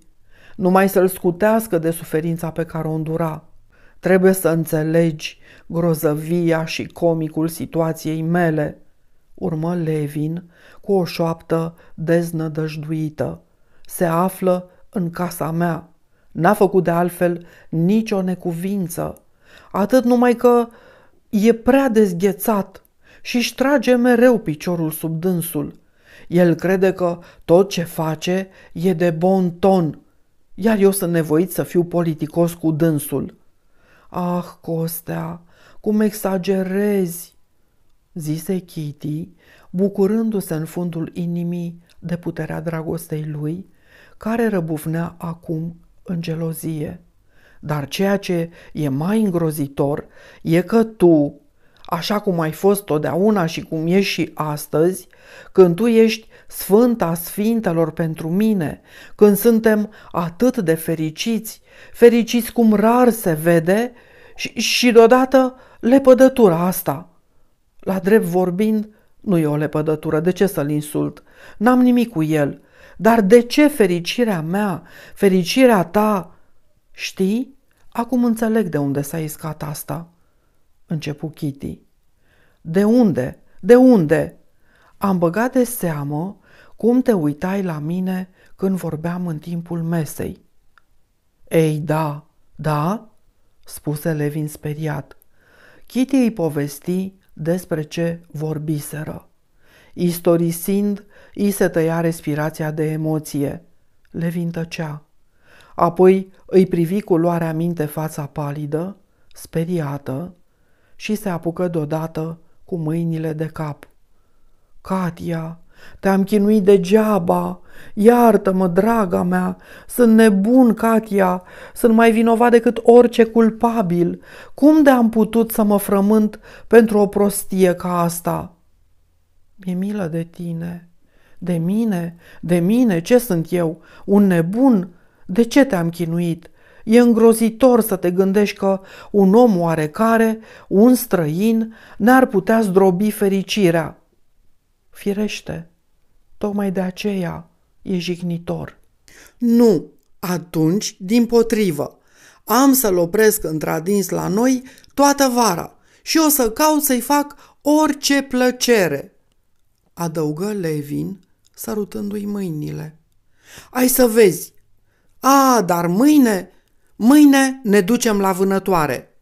Numai să-l scutească de suferința pe care o îndura. Trebuie să înțelegi grozăvia și comicul situației mele, urmă Levin cu o șoaptă deznădăjduită. Se află în casa mea. N-a făcut de altfel nicio necuvință, atât numai că e prea dezghețat și își trage mereu piciorul sub dânsul. El crede că tot ce face e de bon ton, iar eu sunt nevoit să fiu politicos cu dânsul. Ah, Costea, cum exagerezi, zise Kitty, bucurându-se în fundul inimii de puterea dragostei lui, care răbufnea acum în gelozie. Dar ceea ce e mai îngrozitor e că tu, așa cum ai fost totdeauna și cum ești și astăzi, când tu ești Sfânta Sfintelor pentru mine, când suntem atât de fericiți, fericiți cum rar se vede și, și deodată lepădătura asta. La drept vorbind, nu e o lepădătură, de ce să-l insult? N-am nimic cu el, dar de ce fericirea mea, fericirea ta? Știi? Acum înțeleg de unde s-a iscat asta, începu Kitty. De unde? De unde? Am băgat de seamă cum te uitai la mine când vorbeam în timpul mesei. Ei, da, da, spuse Levin speriat. Kitty îi povesti despre ce vorbiseră, istorisind I se tăia respirația de emoție. Levin tăcea. Apoi îi privi cu luarea minte fața palidă, speriată, și se apucă deodată cu mâinile de cap. Katia, te-am chinuit degeaba, iartă-mă, draga mea, sunt nebun, Katia, sunt mai vinovat decât orice culpabil. Cum de-am putut să mă frământ pentru o prostie ca asta? Mi-e milă de tine, de mine? De mine? Ce sunt eu? Un nebun? De ce te-am chinuit? E îngrozitor să te gândești că un om oarecare, un străin, n-ar putea zdrobi fericirea. Firește, tocmai de aceea e jignitor. Nu, atunci, din potrivă, am să-l opresc întradins la noi toată vara și o să caut să-i fac orice plăcere, adăugă Levin, sărutându-i mâinile. Ai să vezi! A, dar mâine, mâine ne ducem la vânătoare!"